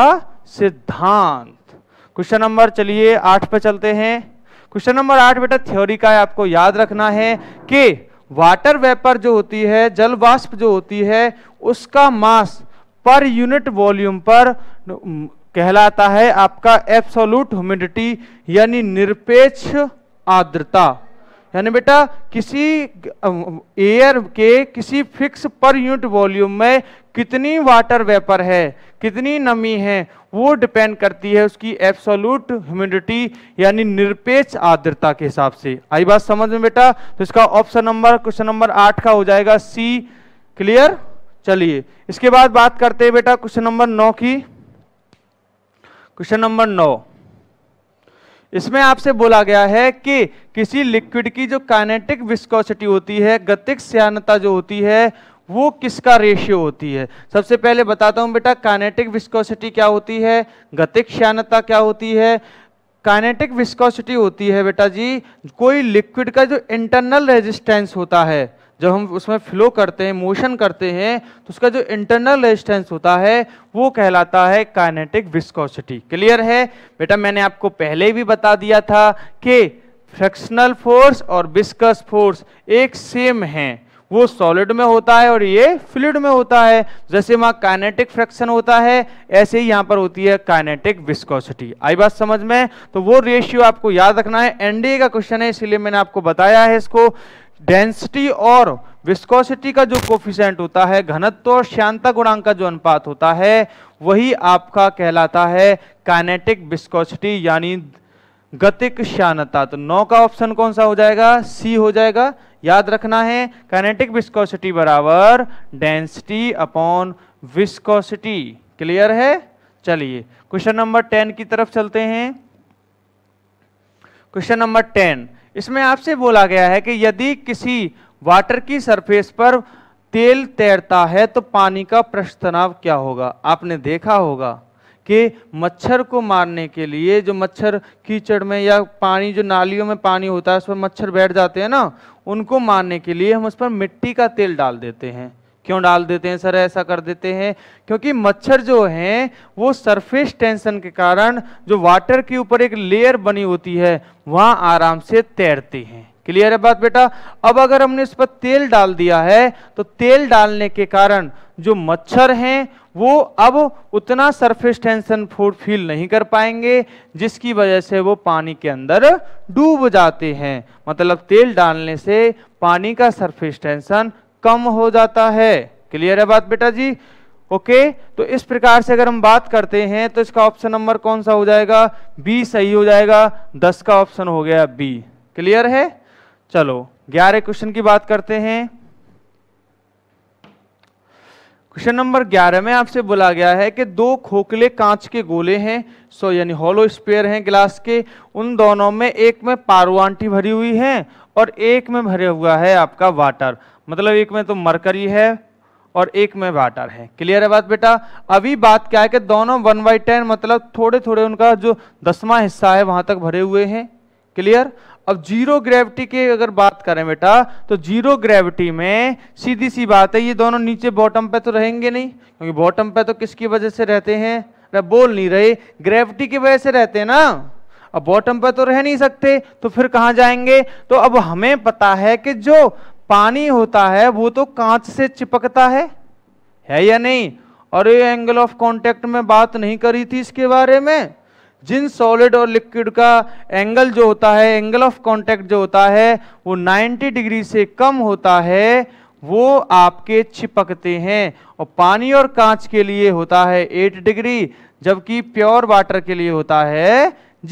Speaker 1: सिद्धांत क्वेश्चन नंबर चलिए आठ पे चलते हैं क्वेश्चन नंबर आठ बेटा थ्योरी का है आपको याद रखना है कि वाटर वेपर जो होती है जल वाष्प जो होती है उसका मास पर यूनिट वॉल्यूम पर कहलाता है आपका एप्सोलूट ह्यूमिडिटी यानी निरपेक्ष आर्द्रता यानी बेटा किसी एयर के किसी फिक्स पर यूनिट वॉल्यूम में कितनी वाटर वेपर है कितनी नमी है वो डिपेंड करती है उसकी एब्सोल्यूट ह्यूमिडिटी यानी निरपेक्ष आर्द्रता के हिसाब से आई बात समझ में बेटा तो इसका ऑप्शन नंबर क्वेश्चन नंबर आठ का हो जाएगा सी क्लियर चलिए इसके बाद बात करते हैं बेटा क्वेश्चन नंबर नौ की क्वेश्चन नंबर नौ इसमें आपसे बोला गया है कि किसी लिक्विड की जो काइनेटिक विस्कोसिटी होती है गतिक श्यानता जो होती है वो किसका रेशियो होती है सबसे पहले बताता हूं बेटा काइनेटिक विस्कोसिटी क्या होती है गतिक श्यानता क्या होती है काइनेटिक विस्कोसिटी होती है बेटा जी कोई लिक्विड का जो इंटरनल रेजिस्टेंस होता है जब हम उसमें फ्लो करते हैं मोशन करते हैं तो उसका जो इंटरनल रेजिस्टेंस होता है वो कहलाता है काइनेटिक विस्कोसिटी क्लियर है बेटा मैंने आपको पहले भी बता दिया था कि फ्रैक्शनल फोर्स और विस्कस फोर्स एक सेम है वो सॉलिड में होता है और ये फ्लूड में होता है जैसे वहां काइनेटिक फ्रैक्शन होता है ऐसे ही यहाँ पर होती है काइनेटिक विस्कोसिटी आई बात समझ में तो वो रेशियो आपको याद रखना है एनडीए का क्वेश्चन है इसलिए मैंने आपको बताया है इसको डेंसिटी और विस्कोसिटी का जो कोफिशेंट होता है घनत्व और श्यांता गुणांक का जो अनुपात होता है वही आपका कहलाता है काइनेटिक विस्कोसिटी यानी गतिक श्यानता तो नौ का ऑप्शन कौन सा हो जाएगा सी हो जाएगा याद रखना है काइनेटिक विस्कोसिटी बराबर डेंसिटी अपॉन विस्कोसिटी क्लियर है चलिए क्वेश्चन नंबर टेन की तरफ चलते हैं क्वेश्चन नंबर टेन इसमें आपसे बोला गया है कि यदि किसी वाटर की सरफेस पर तेल तैरता है तो पानी का पृष्ठ तनाव क्या होगा आपने देखा होगा कि मच्छर को मारने के लिए जो मच्छर कीचड़ में या पानी जो नालियों में पानी होता है उस पर मच्छर बैठ जाते हैं ना उनको मारने के लिए हम उस पर मिट्टी का तेल डाल देते हैं क्यों डाल देते हैं सर ऐसा कर देते हैं क्योंकि मच्छर जो हैं वो सरफेस टेंशन के कारण जो वाटर के ऊपर एक लेयर बनी होती है वहाँ आराम से तैरते हैं क्लियर है बात बेटा अब अगर हमने इस पर तेल डाल दिया है तो तेल डालने के कारण जो मच्छर हैं वो अब उतना सरफेस टेंशन फूड फील नहीं कर पाएंगे जिसकी वजह से वो पानी के अंदर डूब जाते हैं मतलब तेल डालने से पानी का सरफेस टेंशन कम हो जाता है क्लियर है बात बेटा जी ओके तो इस प्रकार से अगर हम बात करते हैं तो इसका ऑप्शन नंबर कौन सा हो जाएगा बी सही हो जाएगा दस का ऑप्शन हो गया बी क्लियर है चलो ग्यारह क्वेश्चन की बात करते हैं क्वेश्चन नंबर ग्यारह में आपसे बोला गया है कि दो खोखले कांच के गोले हैं सो यानी हॉलो स्पेयर हैं ग्लास के उन दोनों में एक में पारवांटी भरी हुई है और एक में भरे हुआ है आपका वाटर मतलब एक में तो मरकरी है और एक में वाटर है क्लियर है बात बेटा अभी बात क्या है कि दोनों वन बाई टेन मतलब थोड़े थोड़े उनका जो दसवां हिस्सा है वहां तक भरे हुए हैं क्लियर अब जीरो ग्रेविटी के अगर बात करें बेटा तो जीरो ग्रेविटी में सीधी सी बात है ये दोनों नीचे बॉटम पे तो रहेंगे नहीं क्योंकि बॉटम पे तो किसकी वजह से रहते हैं रह बोल नहीं रहे ग्रेविटी की वजह से रहते हैं ना अब बॉटम पे तो रह नहीं सकते तो फिर कहाँ जाएंगे तो अब हमें पता है कि जो पानी होता है वो तो कांच से चिपकता है है या नहीं और ये एंगल ऑफ कांटेक्ट में बात नहीं करी थी इसके बारे में जिन सॉलिड और लिक्विड का एंगल जो होता है एंगल ऑफ कांटेक्ट जो होता है वो 90 डिग्री से कम होता है वो आपके चिपकते हैं और पानी और कांच के लिए होता है 8 डिग्री जबकि प्योर वाटर के लिए होता है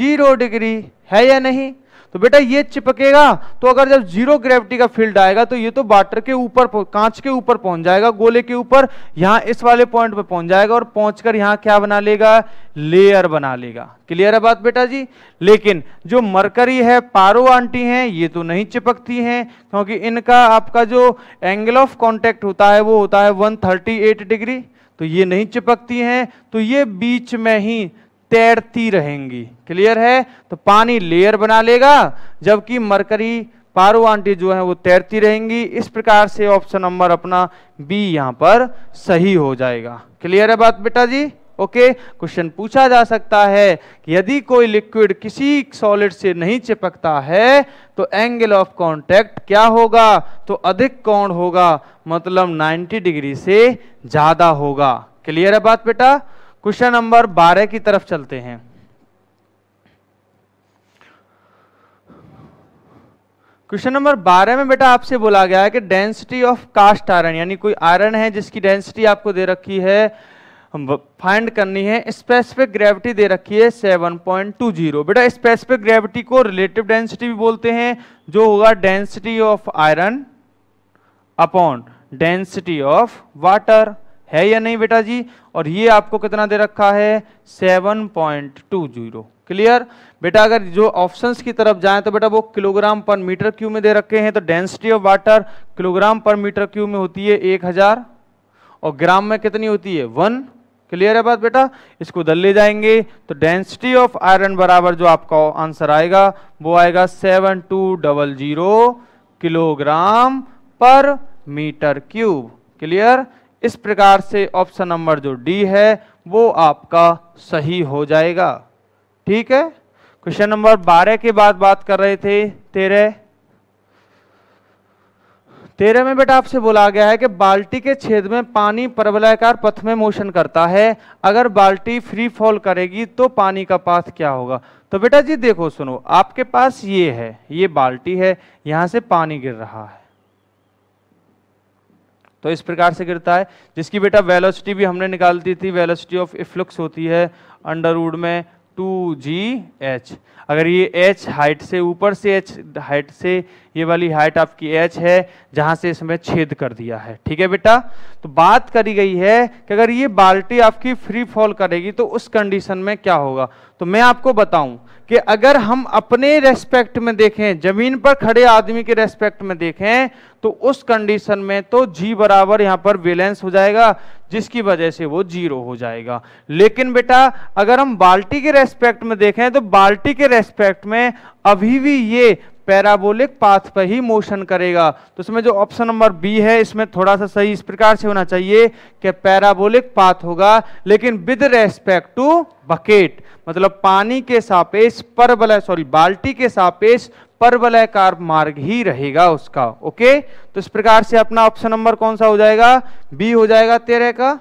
Speaker 1: जीरो डिग्री है या नहीं तो बेटा ये चिपकेगा तो अगर जब जीरो ग्रेविटी का फील्ड आएगा तो ये तो वाटर के ऊपर कांच के ऊपर पहुंच जाएगा गोले के ऊपर यहां इस वाले पॉइंट पर पहुंच जाएगा और पहुंचकर यहां क्या बना लेगा लेयर बना लेगा क्लियर है बात बेटा जी लेकिन जो मरकरी है पारो आंटी हैं ये तो नहीं चिपकती हैं क्योंकि इनका आपका जो एंगल ऑफ कॉन्टेक्ट होता है वो होता है वन डिग्री तो ये नहीं चिपकती हैं तो ये बीच में ही तैरती रहेंगी क्लियर है तो पानी लेयर बना लेगा जबकि मरकरी पारो आंटी जो है वो तैरती रहेंगी इस प्रकार से ऑप्शन नंबर अपना बी यहां पर सही हो जाएगा क्लियर है बात बेटा जी ओके क्वेश्चन पूछा जा सकता है कि यदि कोई लिक्विड किसी सॉलिड से नहीं चिपकता है तो एंगल ऑफ कांटेक्ट क्या होगा तो अधिक कौन होगा मतलब 90 डिग्री से ज्यादा होगा क्लियर है बात बेटा क्वेश्चन नंबर बारह की तरफ चलते हैं क्वेश्चन नंबर बारह में बेटा आपसे बोला गया है कि डेंसिटी ऑफ कास्ट आयरन यानी कोई आयरन है जिसकी डेंसिटी आपको दे रखी है फाइंड करनी है स्पेसिफिक ग्रेविटी दे रखी है 7.20 बेटा स्पेसिफिक ग्रेविटी को रिलेटिव डेंसिटी भी बोलते हैं जो होगा density of iron upon density of water है या नहीं बेटा जी और ये आपको कितना दे रखा है 7.20 क्लियर बेटा अगर जो ऑप्शंस की तरफ जाएं तो बेटा वो किलोग्राम पर मीटर क्यू में दे रखे हैं तो डेंसिटी ऑफ वाटर किलोग्राम पर मीटर क्यू में होती है एक हजार और ग्राम में कितनी होती है वन क्लियर है बात बेटा इसको उधर ले जाएंगे तो डेंसिटी ऑफ आयरन बराबर जो आपका आंसर आएगा वो आएगा seven two double zero kilogram पर मीटर क्यूब क्लियर इस प्रकार से ऑप्शन नंबर जो डी है वो आपका सही हो जाएगा ठीक है क्वेश्चन नंबर बारह के बाद बात कर रहे थे तेरह तेरह में बेटा आपसे बोला गया है कि बाल्टी के छेद में पानी प्रबलाकार पथ में मोशन करता है अगर बाल्टी फ्री फॉल करेगी तो पानी का पाथ क्या होगा तो बेटा जी देखो सुनो आपके पास ये है ये बाल्टी है यहाँ से पानी गिर रहा है तो इस प्रकार से गिरता है जिसकी बेटा वेलोसिटी भी हमने दी थी वेलोसिटी ऑफ इफ्लुक्स होती है अंडर में टू जी एच अगर ये एच हाइट से ऊपर से एच हाइट से ये वाली हाइट आपकी एच है जहाँ से इसमें छेद कर दिया है ठीक है बेटा तो बात करी गई है कि अगर ये बाल्टी आपकी फ्री फॉल करेगी तो उस कंडीशन में क्या होगा तो मैं आपको बताऊं कि अगर हम अपने रेस्पेक्ट में देखें जमीन पर खड़े आदमी के रेस्पेक्ट में देखें तो उस कंडीशन में तो जी बराबर यहां पर बैलेंस हो जाएगा जिसकी वजह से वो जीरो हो जाएगा लेकिन बेटा अगर हम बाल्टी के रेस्पेक्ट में देखें तो बाल्टी के रेस्पेक्ट में अभी भी ये पैराबोलिक पाथ पर ही मोशन करेगा तो इसमें जो ऑप्शन नंबर बी है इसमें थोड़ा सा सही इस प्रकार से होना चाहिए कि पैराबोलिक पाथ होगा लेकिन विद रेस्पेक्ट टू बकेट मतलब पानी के सापेक्ष बल सॉरी बाल्टी के सापेक्ष परवलयकार मार्ग ही रहेगा उसका ओके तो इस प्रकार से अपना ऑप्शन नंबर कौन सा हो जाएगा बी हो जाएगा तेरह का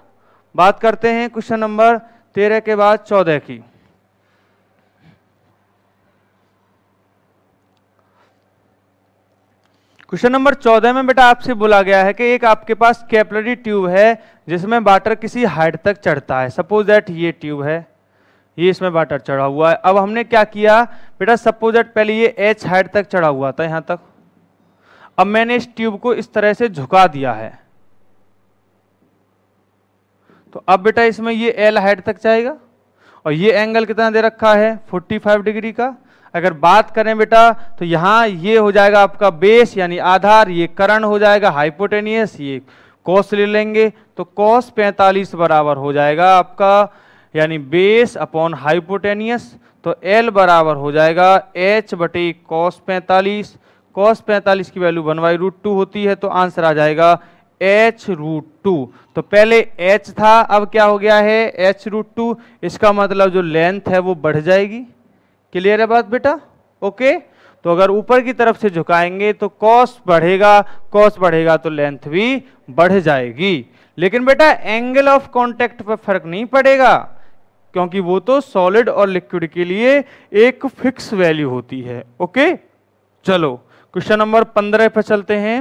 Speaker 1: बात करते हैं क्वेश्चन नंबर तेरह के बाद चौदह की क्वेश्चन नंबर चौदह में बेटा आपसे बोला गया है कि एक आपके पास कैपलरी ट्यूब है जिसमें वाटर किसी हाइट तक चढ़ता है सपोज दैट ये ट्यूब है ये इसमें वाटर चढ़ा हुआ है अब हमने क्या किया बेटा दैट पहले ये एच हाइट तक चढ़ा हुआ था यहाँ तक अब मैंने इस ट्यूब को इस तरह से झुका दिया है तो अब बेटा इसमें ये एल हाइट तक जाएगा और ये एंगल कितना दे रखा है 45 डिग्री का अगर बात करें बेटा तो यहाँ ये हो जाएगा आपका बेस यानी आधार ये करण हो जाएगा हाइपोटेनियस ये कॉस ले लेंगे तो कॉस 45 बराबर हो जाएगा आपका यानी बेस अपॉन हाइपोटेनियस तो एल बराबर हो जाएगा एच बटे कॉस पैंतालीस कॉस पैंतालीस की value one by root two होती है तो आंसर आ जाएगा एच रूट टू तो पहले एच था अब क्या हो गया है एच रूट टू इसका मतलब जो लेंथ है वो बढ़ जाएगी क्लियर है बात बेटा ओके तो अगर ऊपर की तरफ से झुकाएंगे तो कॉस बढ़ेगा कॉस बढ़ेगा तो लेंथ भी बढ़ जाएगी लेकिन बेटा एंगल ऑफ कॉन्टेक्ट पर फर्क नहीं पड़ेगा क्योंकि वो तो सॉलिड और लिक्विड के लिए एक फिक्स वैल्यू होती है ओके चलो क्वेश्चन नंबर पंद्रह पर चलते हैं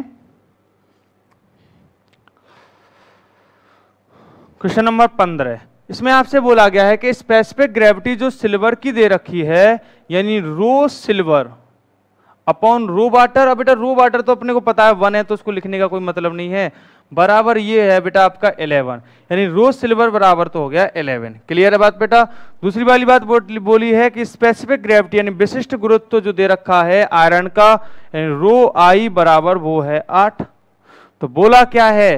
Speaker 1: क्वेश्चन नंबर पंद्रह इसमें आपसे बोला गया है कि स्पेसिफिक ग्रेविटी जो सिल्वर की दे रखी है यानी rho silver upon rho water अब बेटा तो रू वाटर तो अपने को पता है वन है तो उसको लिखने का कोई मतलब नहीं है बराबर ये है बेटा आपका इलेवन यानी रो सिल्वर बराबर तो हो गया इलेवन क्लियर है बात बेटा दूसरी वाली बात बोली है कि स्पेसिफिक ग्रेविटी यानी विशिष्ट गुरुत्व तो जो दे रखा है आयरन का रो आई बराबर वो है आठ तो बोला क्या है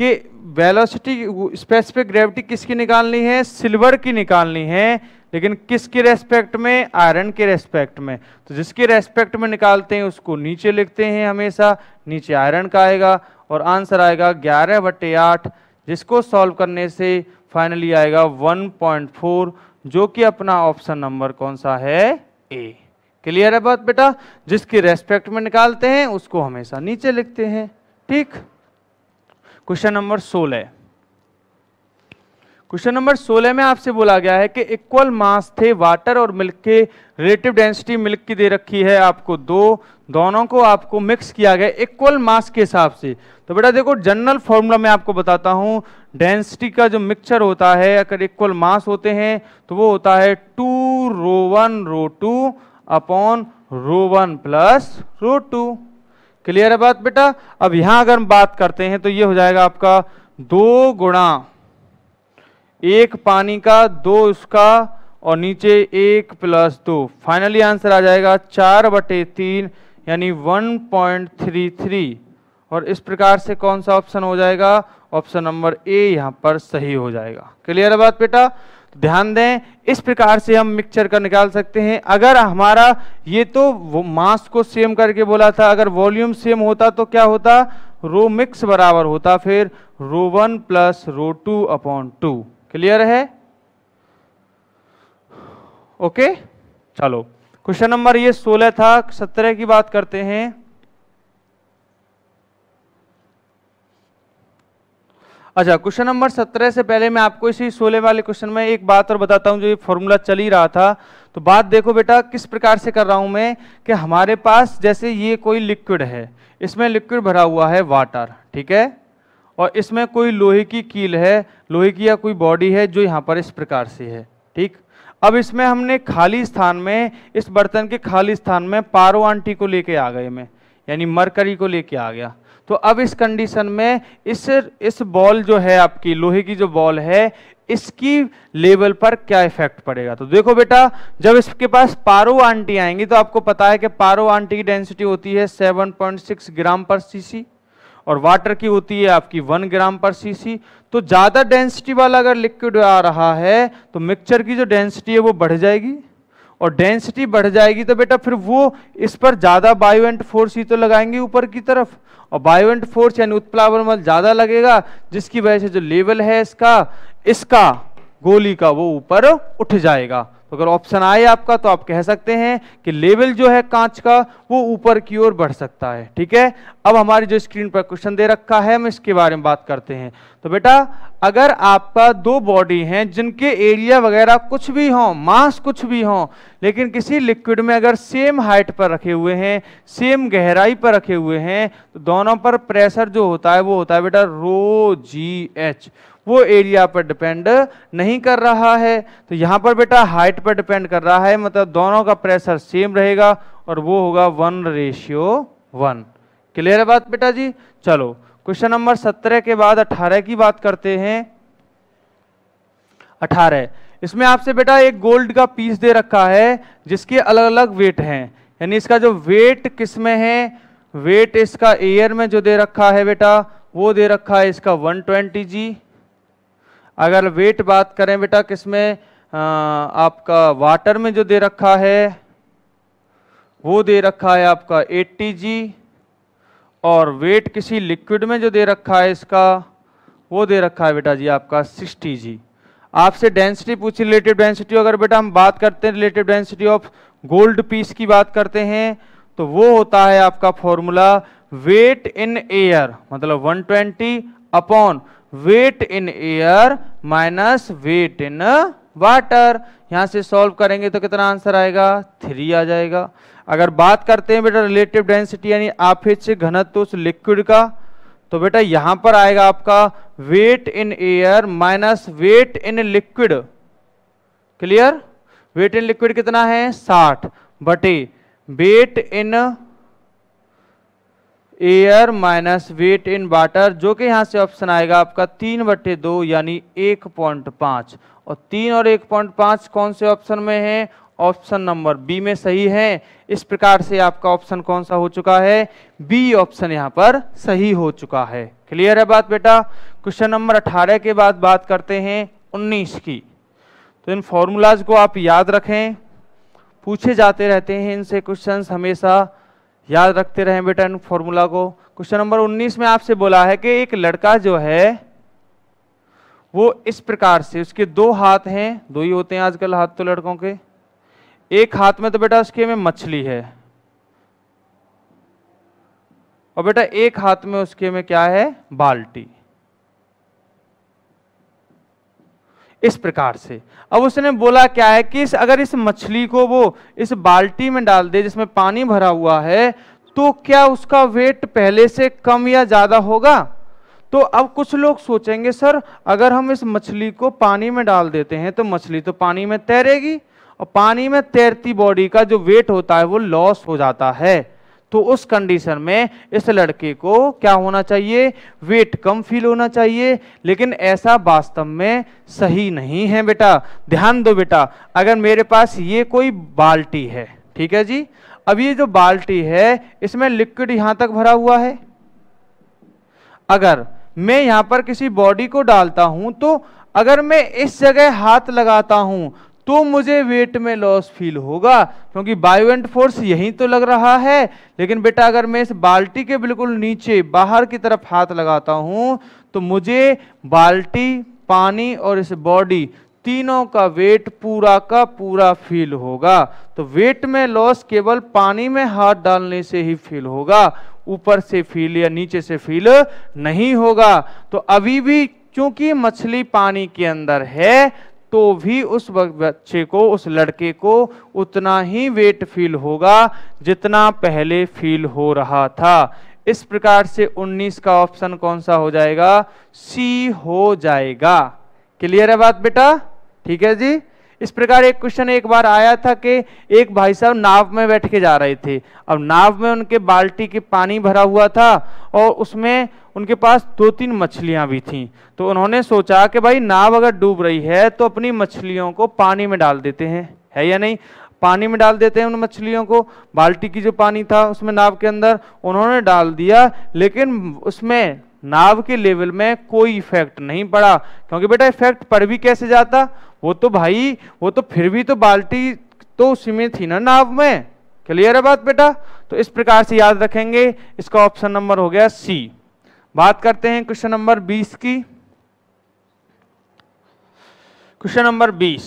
Speaker 1: कि वेलोसिटी स्पेसिफिक ग्रेविटी किसकी निकालनी है सिल्वर की निकालनी है लेकिन किसके रेस्पेक्ट में आयरन के रेस्पेक्ट में तो जिसके रेस्पेक्ट में निकालते हैं उसको नीचे लिखते हैं हमेशा नीचे आयरन का आएगा और आंसर आएगा ग्यारह बटे आठ जिसको सॉल्व करने से फाइनली आएगा 1.4 जो कि अपना ऑप्शन नंबर कौन सा है ए क्लियर है बात बेटा जिसके रेस्पेक्ट में निकालते हैं उसको हमेशा नीचे लिखते हैं ठीक क्वेश्चन नंबर सोलह क्वेश्चन नंबर 16 में आपसे बोला गया है कि इक्वल मास थे वाटर और मिल्क के रिलेटिव डेंसिटी मिल्क की दे रखी है आपको दो दोनों को आपको मिक्स किया गया इक्वल मास के हिसाब से तो बेटा देखो जनरल फॉर्मूला में आपको बताता हूं डेंसिटी का जो मिक्सचर होता है अगर इक्वल मास होते हैं तो वो होता है two rho one rho two upon rho one plus rho two clear है बात बेटा अब यहां अगर हम बात करते हैं तो ये हो जाएगा आपका दो गुणा एक पानी का दो उसका और नीचे एक प्लस दो फाइनली आंसर आ जाएगा चार बटे तीन यानी वन पॉइंट थ्री थ्री और इस प्रकार से कौन सा ऑप्शन हो जाएगा ऑप्शन नंबर ए यहां पर सही हो जाएगा क्लियर है बात बेटा ध्यान दें इस प्रकार से हम मिक्सचर का निकाल सकते हैं अगर हमारा ये तो मास को सेम करके बोला था अगर वॉल्यूम सेम होता तो क्या होता रो मिक्स बराबर होता फिर rho one plus rho two upon two clear है ओके चलो क्वेश्चन नंबर ये सोलह था सत्रह की बात करते हैं अच्छा क्वेश्चन नंबर सत्रह से पहले मैं आपको इसी सोलह वाले क्वेश्चन में एक बात और बताता हूँ जो ये फॉर्मूला चल ही रहा था तो बात देखो बेटा किस प्रकार से कर रहा हूँ मैं कि हमारे पास जैसे ये कोई लिक्विड है इसमें लिक्विड भरा हुआ है वाटर ठीक है और इसमें कोई लोहे की कील है लोहे की या कोई बॉडी है जो यहाँ पर इस प्रकार से है ठीक अब इसमें हमने खाली स्थान में इस बर्तन के खाली स्थान में पारो आंटी को लेके आ गए मैं यानी मरकरी को लेके आ गया तो अब इस कंडीशन में इस इस बॉल जो है आपकी लोहे की जो बॉल है इसकी लेवल पर क्या इफेक्ट पड़ेगा तो देखो बेटा जब इसके पास पारो आंटी आएंगी तो आपको पता है कि पारो आंटी की डेंसिटी होती है 7.6 ग्राम पर सीसी और वाटर की होती है आपकी वन ग्राम पर सीसी तो ज़्यादा डेंसिटी वाला अगर लिक्विड आ रहा है तो मिक्सचर की जो डेंसिटी है वो बढ़ जाएगी और डेंसिटी बढ़ जाएगी तो बेटा फिर वो इस पर ज़्यादा बायोएंट फोर्स ही तो लगाएंगे ऊपर की तरफ और बायोएंट फोर्स यानी उत्प्लावन बल ज़्यादा लगेगा जिसकी वजह से जो लेवल है इसका इसका गोली का वो ऊपर उठ जाएगा तो अगर ऑप्शन आए आपका तो आप कह सकते हैं कि लेवल जो है कांच का वो ऊपर की ओर बढ़ सकता है ठीक है अब हमारी जो स्क्रीन पर क्वेश्चन दे रखा है हम इसके बारे में बात करते हैं तो बेटा अगर आपका दो बॉडी हैं जिनके एरिया वगैरह कुछ भी हो मास कुछ भी हो लेकिन किसी लिक्विड में अगर सेम हाइट पर रखे हुए हैं सेम गहराई पर रखे हुए हैं तो दोनों पर प्रेशर जो होता है वो होता है बेटा रो जी एच वो एरिया पर डिपेंड नहीं कर रहा है तो यहाँ पर बेटा हाइट पर डिपेंड कर रहा है मतलब दोनों का प्रेशर सेम रहेगा और वो होगा वन रेशियो वन क्लियर है बात बेटा जी चलो क्वेश्चन नंबर सत्रह के बाद अठारह की बात करते हैं अठारह इसमें आपसे बेटा एक गोल्ड का पीस दे रखा है जिसके अलग अलग वेट हैं यानी इसका जो वेट किसमें है वेट इसका एयर में जो दे रखा है बेटा वो दे रखा है इसका 120 जी अगर वेट बात करें बेटा किसमें आपका वाटर में जो दे रखा है वो दे रखा है आपका 80 जी और वेट किसी लिक्विड में जो दे रखा है इसका वो दे रखा है बेटा जी आपका 60 जी आपसे डेंसिटी पूछी रिलेटिव डेंसिटी अगर बेटा हम बात करते हैं relative density of gold piece की बात करते हैं तो वो होता है आपका फॉर्मूला वेट इन एयर मतलब 120 upon weight in air minus weight in water यहां से सॉल्व करेंगे तो कितना आंसर आएगा थ्री आ जाएगा अगर बात करते हैं बेटा रिलेटिव डेंसिटी यानी आपेक्ष घनत्व उस लिक्विड का तो बेटा यहां पर आएगा आपका weight in air minus weight in liquid clear weight in liquid कितना है साठ बटे weight in air minus weight in water जो कि यहाँ से ऑप्शन आएगा आपका तीन बटे दो यानी एक पॉइंट पाँच और तीन और एक पॉइंट पाँच कौन से ऑप्शन में है ऑप्शन नंबर बी में सही है इस प्रकार से आपका ऑप्शन कौन सा हो चुका है बी ऑप्शन यहाँ पर सही हो चुका है क्लियर है बात बेटा क्वेश्चन नंबर अठारह के बाद बात करते हैं उन्नीस की तो इन फॉर्मूलाज को आप याद रखें पूछे जाते रहते हैं इनसे क्वेश्चंस हमेशा याद रखते रहें बेटा इन फॉर्मूला को क्वेश्चन नंबर 19 में आपसे बोला है कि एक लड़का जो है वो इस प्रकार से उसके दो हाथ हैं दो ही होते हैं आजकल हाथ तो लड़कों के एक हाथ में तो बेटा उसके में मछली है और बेटा एक हाथ में उसके में क्या है बाल्टी इस प्रकार से अब उसने बोला क्या है कि इस अगर इस मछली को वो इस बाल्टी में डाल दे जिसमें पानी भरा हुआ है तो क्या उसका वेट पहले से कम या ज़्यादा होगा तो अब कुछ लोग सोचेंगे सर अगर हम इस मछली को पानी में डाल देते हैं तो मछली तो पानी में तैरेगी और पानी में तैरती बॉडी का जो वेट होता है वो लॉस हो जाता है तो उस कंडीशन में इस लड़के को क्या होना चाहिए वेट कम फील होना चाहिए लेकिन ऐसा वास्तव में सही नहीं है बेटा ध्यान दो बेटा अगर मेरे पास ये कोई बाल्टी है ठीक है जी अब ये जो बाल्टी है इसमें लिक्विड यहां तक भरा हुआ है अगर मैं यहां पर किसी बॉडी को डालता हूं तो अगर मैं इस जगह हाथ लगाता हूं तो मुझे वेट में लॉस फील होगा क्योंकि बायोवेंट फोर्स यही तो लग रहा है लेकिन बेटा अगर मैं इस बाल्टी के बिल्कुल नीचे बाहर की तरफ हाथ लगाता हूं तो मुझे बाल्टी पानी और इस बॉडी तीनों का वेट पूरा का पूरा फील होगा तो वेट में लॉस केवल पानी में हाथ डालने से ही फील होगा ऊपर से फील या नीचे से फील नहीं होगा तो अभी भी क्योंकि मछली पानी के अंदर है तो भी उस बच्चे को उस लड़के को उतना ही वेट फील होगा जितना पहले फील हो रहा था इस प्रकार से 19 का ऑप्शन कौन सा हो जाएगा सी हो जाएगा क्लियर है बात बेटा ठीक है जी इस प्रकार एक क्वेश्चन एक बार आया था कि एक भाई साहब नाव में बैठ के जा रहे थे अब नाव में उनके बाल्टी के पानी भरा हुआ था और उसमें उनके पास दो तीन मछलियां भी थीं तो उन्होंने सोचा कि भाई नाव अगर डूब रही है तो अपनी मछलियों को पानी में डाल देते हैं है या नहीं पानी में डाल देते हैं उन मछलियों को बाल्टी की जो पानी था उसमें नाव के अंदर उन्होंने डाल दिया लेकिन उसमें नाव के लेवल में कोई इफेक्ट नहीं पड़ा क्योंकि बेटा इफेक्ट पड़ भी कैसे जाता वो तो भाई वो तो फिर भी तो बाल्टी तो उसी में थी ना नाव में क्लियर है बात बेटा तो इस प्रकार से याद रखेंगे इसका ऑप्शन नंबर हो गया सी बात करते हैं क्वेश्चन नंबर 20 की क्वेश्चन नंबर 20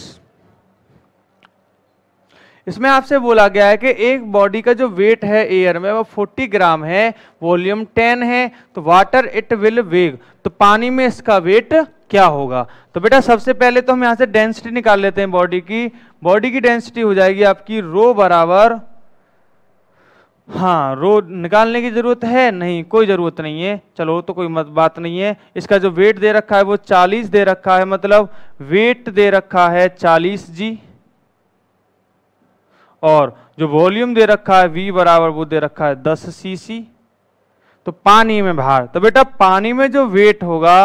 Speaker 1: इसमें आपसे बोला गया है कि एक बॉडी का जो वेट है एयर में वो 40 ग्राम है वॉल्यूम 10 है तो वाटर इट विल वेग तो पानी में इसका वेट क्या होगा तो बेटा सबसे पहले तो हम यहां से डेंसिटी निकाल लेते हैं बॉडी की बॉडी की डेंसिटी हो जाएगी आपकी रो बराबर हाँ रोड निकालने की ज़रूरत है नहीं कोई ज़रूरत नहीं है चलो तो कोई मत बात नहीं है इसका जो वेट दे रखा है वो 40 दे रखा है मतलब वेट दे रखा है 40 जी और जो वॉल्यूम दे रखा है वी बराबर वो दे रखा है 10 सीसी तो पानी में भार तो बेटा पानी में जो वेट होगा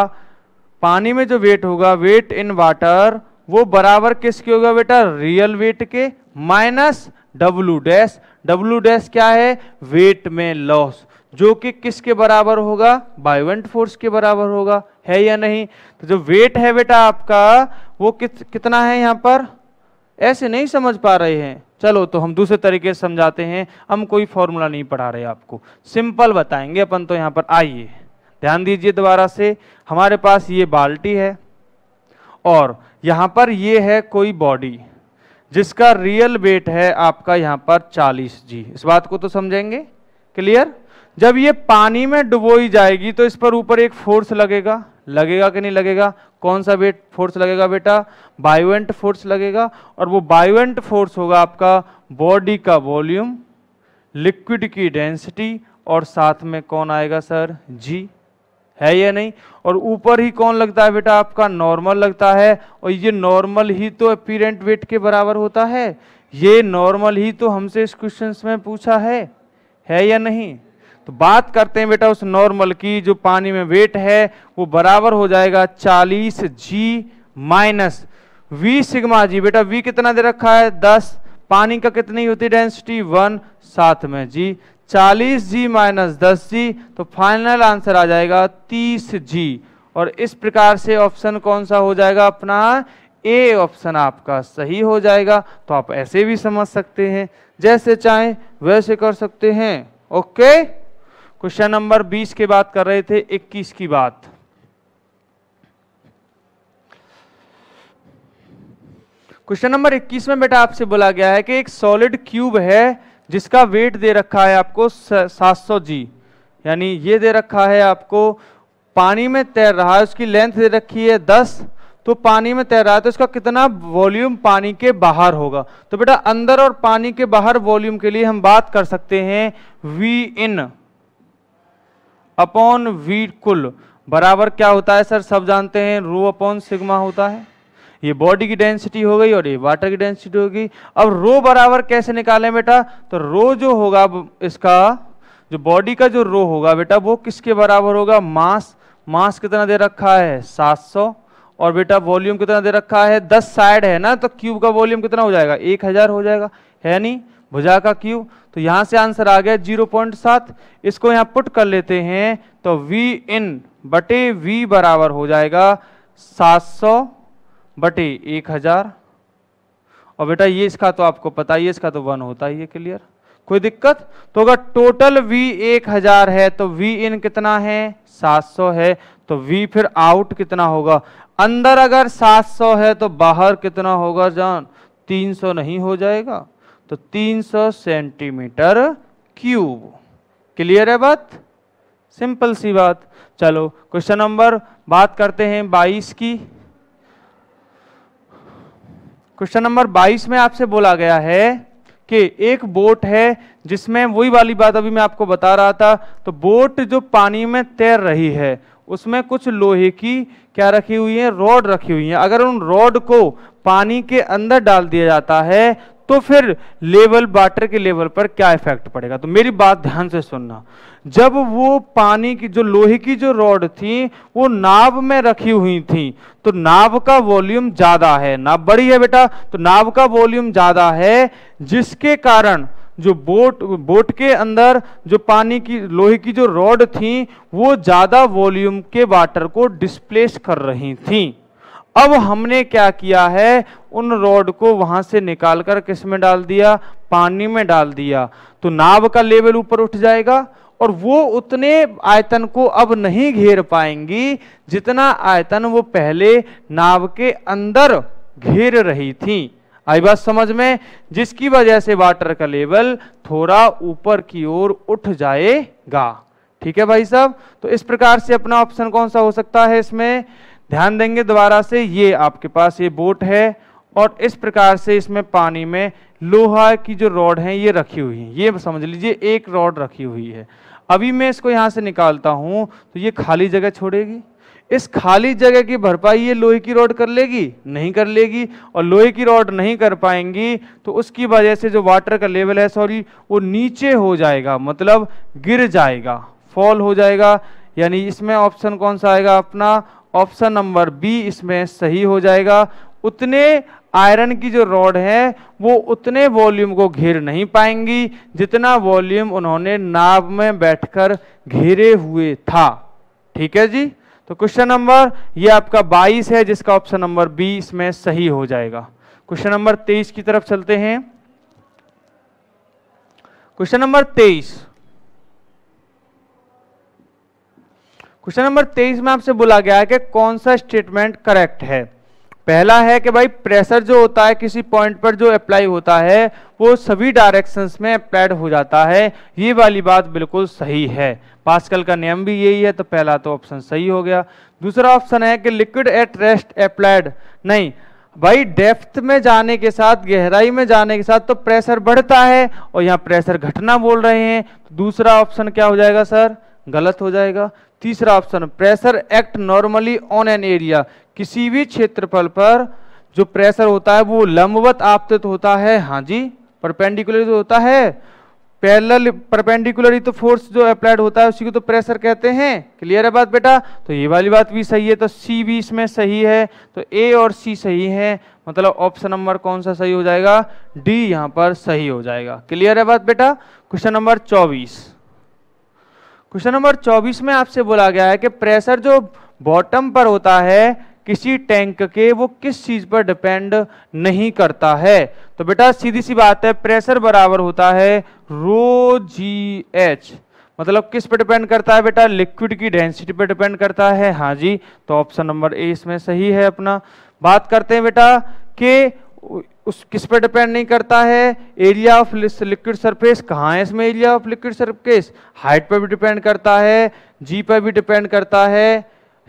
Speaker 1: पानी में जो वेट होगा वेट इन वाटर वो बराबर किसके होगा बेटा रियल वेट के minus W dash W dash क्या है वेट में लॉस जो कि किसके बराबर होगा बायवेंट फोर्स के बराबर होगा है या नहीं तो जो वेट है बेटा आपका वो कित, कितना है यहाँ पर ऐसे नहीं समझ पा रहे हैं चलो तो हम दूसरे तरीके से समझाते हैं हम कोई फॉर्मूला नहीं पढ़ा रहे आपको सिंपल बताएंगे अपन तो यहाँ पर आइए ध्यान दीजिए दोबारा से हमारे पास ये बाल्टी है और यहाँ पर ये है कोई बॉडी जिसका रियल वेट है आपका यहाँ पर 40 जी इस बात को तो समझेंगे क्लियर जब ये पानी में डुबोई जाएगी तो इस पर ऊपर एक फोर्स लगेगा लगेगा कि नहीं लगेगा कौन सा वेट फोर्स लगेगा बेटा बायोएंट फोर्स लगेगा और वो बायोवेंट फोर्स होगा आपका बॉडी का वॉल्यूम लिक्विड की डेंसिटी और साथ में कौन आएगा सर जी है या नहीं और ऊपर ही कौन लगता है बेटा आपका नॉर्मल लगता है और ये नॉर्मल ही तो अपीरेंट वेट के बराबर होता है ये नॉर्मल ही तो हमसे इस क्वेश्चन में पूछा है है या नहीं तो बात करते हैं बेटा उस नॉर्मल की जो पानी में वेट है वो बराबर हो जाएगा 40 g minus V sigma g बेटा वी कितना दे रखा है 10 पानी का कितनी होती है डेंसिटी वन साथ में जी चालीस जी माइनस दस जी तो फाइनल आंसर आ जाएगा तीस जी और इस प्रकार से ऑप्शन कौन सा हो जाएगा अपना ए ऑप्शन आपका सही हो जाएगा तो आप ऐसे भी समझ सकते हैं जैसे चाहें वैसे कर सकते हैं ओके क्वेश्चन नंबर 20 की बात कर रहे थे 21 की बात क्वेश्चन नंबर 21 में बेटा आपसे बोला गया है कि एक सॉलिड क्यूब है जिसका वेट दे रखा है आपको सात सौ जी यानी ये दे रखा है आपको पानी में तैर रहा है उसकी लेंथ दे रखी है दस तो पानी में तैर रहा है तो इसका कितना वॉल्यूम पानी के बाहर होगा तो बेटा अंदर और पानी के बाहर वॉल्यूम के लिए हम बात कर सकते हैं वी इन अपॉन वी कुल बराबर क्या होता है सर सब जानते हैं रू अपॉन सिग्मा होता है ये बॉडी की डेंसिटी हो गई और ये वाटर की डेंसिटी होगी अब रो बराबर कैसे निकालें बेटा तो रो जो होगा इसका जो बॉडी का जो रो होगा बेटा वो किसके बराबर होगा मास मास कितना दे रखा है 700 और बेटा वॉल्यूम कितना दे रखा है 10 साइड है ना तो क्यूब का वॉल्यूम कितना हो जाएगा 1000 हो जाएगा है नहीं भुजा का क्यूब तो यहाँ से आंसर आ गया 0.7 इसको यहाँ पुट कर लेते हैं तो वी इन बटे वी बराबर हो जाएगा 700 बटे एक हज़ार और बेटा ये इसका तो आपको पता ही है इसका तो वन होता ही है क्लियर कोई दिक्कत तो अगर टोटल V एक हजार है तो V इन कितना है 700 है तो V फिर आउट कितना होगा अंदर अगर 700 है तो बाहर कितना होगा जान 300 नहीं हो जाएगा तो 300 सेंटीमीटर क्यूब क्लियर है बात सिंपल सी बात चलो क्वेश्चन नंबर बात करते हैं 22 की क्वेश्चन नंबर 22 में आपसे बोला गया है कि एक बोट है जिसमें वही वाली बात अभी मैं आपको बता रहा था तो बोट जो पानी में तैर रही है उसमें कुछ लोहे की क्या रखी हुई है रॉड रखी हुई है अगर उन रॉड को पानी के अंदर डाल दिया जाता है तो फिर लेवल वाटर के लेवल पर क्या इफेक्ट पड़ेगा तो मेरी बात ध्यान से सुनना जब वो पानी की जो लोहे की जो रॉड थी वो नाव में रखी हुई थी तो नाव का वॉल्यूम ज्यादा है नाव बड़ी है बेटा तो नाव का वॉल्यूम ज्यादा है जिसके कारण जो बोट बोट के अंदर जो पानी की लोहे की जो रॉड थी वो ज्यादा वॉल्यूम के वाटर को डिस्प्लेस कर रही थी अब हमने क्या किया है उन रॉड को वहां से निकालकर किस में डाल दिया पानी में डाल दिया तो नाव का लेवल ऊपर उठ जाएगा और वो उतने आयतन को अब नहीं घेर पाएंगी जितना आयतन वो पहले नाव के अंदर घेर रही थी आई बात समझ में जिसकी वजह से वाटर का लेवल थोड़ा ऊपर की ओर उठ जाएगा ठीक है भाई साहब तो इस प्रकार से अपना ऑप्शन कौन सा हो सकता है इसमें ध्यान देंगे दोबारा से ये आपके पास ये बोट है और इस प्रकार से इसमें पानी में लोहा की जो रॉड है ये रखी हुई है ये समझ लीजिए एक रॉड रखी हुई है अभी मैं इसको यहाँ से निकालता हूँ तो ये खाली जगह छोड़ेगी इस खाली जगह की भरपाई ये लोहे की रॉड कर लेगी नहीं कर लेगी और लोहे की रॉड नहीं कर पाएंगी तो उसकी वजह से जो वाटर का लेवल है सॉरी वो नीचे हो जाएगा मतलब गिर जाएगा फॉल हो जाएगा यानी इसमें ऑप्शन कौन सा आएगा अपना ऑप्शन नंबर बी इसमें सही हो जाएगा उतने आयरन की जो रॉड है वो उतने वॉल्यूम को घेर नहीं पाएंगी जितना वॉल्यूम उन्होंने नाव में बैठकर घेरे हुए था ठीक है जी तो क्वेश्चन नंबर ये आपका 22 है जिसका ऑप्शन नंबर बी इसमें सही हो जाएगा क्वेश्चन नंबर 23 की तरफ चलते हैं क्वेश्चन नंबर 23 क्वेश्चन नंबर तेईस में आपसे बोला गया है कि कौन सा स्टेटमेंट करेक्ट है पहला है कि भाई प्रेशर जो होता है किसी पॉइंट पर जो अप्लाई होता है वो सभी डायरेक्शंस में अप्लाइड हो जाता है ये वाली बात बिल्कुल सही है पास्कल का नियम भी यही है तो पहला तो ऑप्शन सही हो गया दूसरा ऑप्शन है कि लिक्विड एट रेस्ट अप्लाइड नहीं भाई डेप्थ में जाने के साथ गहराई में जाने के साथ तो प्रेशर बढ़ता है और यहाँ प्रेशर घटना बोल रहे हैं तो दूसरा ऑप्शन क्या हो जाएगा सर गलत हो जाएगा तीसरा option pressure act normally on an area किसी भी क्षेत्रफल पर जो प्रेशर होता है वो लंबवत आपतित होता है हाँ जी परपेंडिकुलर जो होता है पैरल परपेंडिकुलर तो फोर्स जो अप्लाइड होता है उसी को तो प्रेशर कहते हैं क्लियर है बात बेटा तो ये वाली बात भी सही है तो सी भी इसमें सही है तो ए और सी सही है मतलब ऑप्शन नंबर कौन सा सही हो जाएगा डी यहाँ पर सही हो जाएगा क्लियर है बात बेटा क्वेश्चन नंबर चौबीस क्वेश्चन नंबर 24 में आपसे बोला गया है कि प्रेशर जो बॉटम पर होता है किसी टैंक के वो किस चीज पर डिपेंड नहीं करता है तो बेटा सीधी सी बात है प्रेशर बराबर होता है रो जी एच मतलब किस पर डिपेंड करता है बेटा लिक्विड की डेंसिटी पर डिपेंड करता है हाँ जी तो ऑप्शन नंबर ए इसमें सही है अपना बात करते हैं बेटा कि उस किस पे डिपेंड नहीं करता है एरिया ऑफ लिक्विड सरफेस कहाँ है इसमें area of liquid surface height पर भी डिपेंड करता है जी पर भी डिपेंड करता है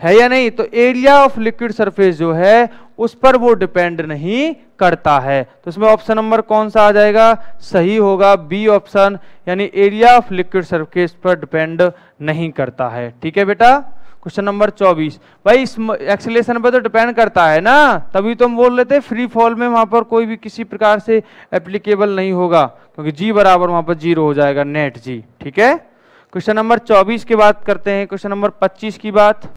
Speaker 1: है या नहीं तो एरिया ऑफ लिक्विड सरफेस जो है उस पर वो डिपेंड नहीं करता है तो इसमें ऑप्शन नंबर कौन सा आ जाएगा सही होगा बी ऑप्शन यानी एरिया ऑफ लिक्विड सरफेस पर डिपेंड नहीं करता है ठीक है बेटा क्वेश्चन नंबर 24 भाई एक्सेलेशन पर तो डिपेंड करता है ना तभी तो हम बोल रहे थे फ्री फॉल में वहां पर कोई भी किसी प्रकार से एप्लीकेबल नहीं होगा क्योंकि जी बराबर वहां पर जीरो हो जाएगा नेट जी ठीक है क्वेश्चन नंबर 24 की बात करते हैं क्वेश्चन नंबर 25 की बात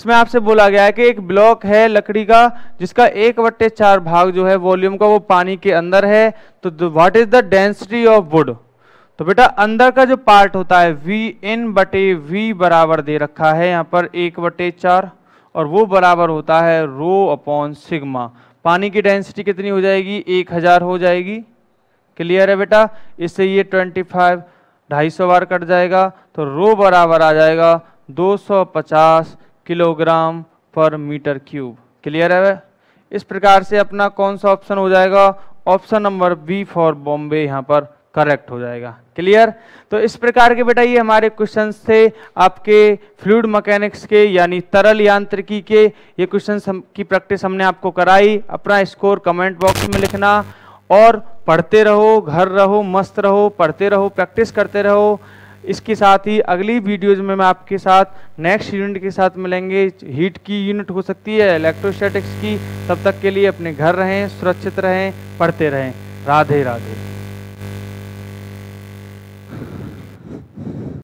Speaker 1: इसमें आपसे बोला गया है कि एक ब्लॉक है लकड़ी का जिसका एक बट्टे चार भाग जो है वॉल्यूम का वो पानी के अंदर है तो what is the density of wood तो बेटा अंदर का जो पार्ट होता है वी एन बटे वी बराबर दे रखा है यहाँ पर एक बटे चार और वो बराबर होता है रो अपॉन सिग्मा पानी की डेंसिटी कितनी हो जाएगी एक हजार हो जाएगी क्लियर है बेटा इससे ये ट्वेंटी फाइव ढाई सौ बार कट जाएगा तो रो बराबर आ जाएगा दो सौ पचास किलोग्राम पर मीटर क्यूब क्लियर है इस प्रकार से अपना कौन सा ऑप्शन हो जाएगा option number B for Bombay यहाँ पर करेक्ट हो जाएगा क्लियर तो इस प्रकार के बेटा ये हमारे क्वेश्चन थे आपके फ्लूड मैकेनिक्स के यानी तरल यांत्रिकी के ये क्वेश्चन की प्रैक्टिस हमने आपको कराई अपना स्कोर कमेंट बॉक्स में लिखना और पढ़ते रहो घर रहो मस्त रहो पढ़ते रहो प्रैक्टिस करते रहो इसके साथ ही अगली वीडियोज में मैं आपके साथ नेक्स्ट यूनिट के साथ मिलेंगे हीट की यूनिट हो सकती है इलेक्ट्रोस्टैटिक्स की तब तक के लिए अपने घर रहें सुरक्षित रहें पढ़ते रहें राधे राधे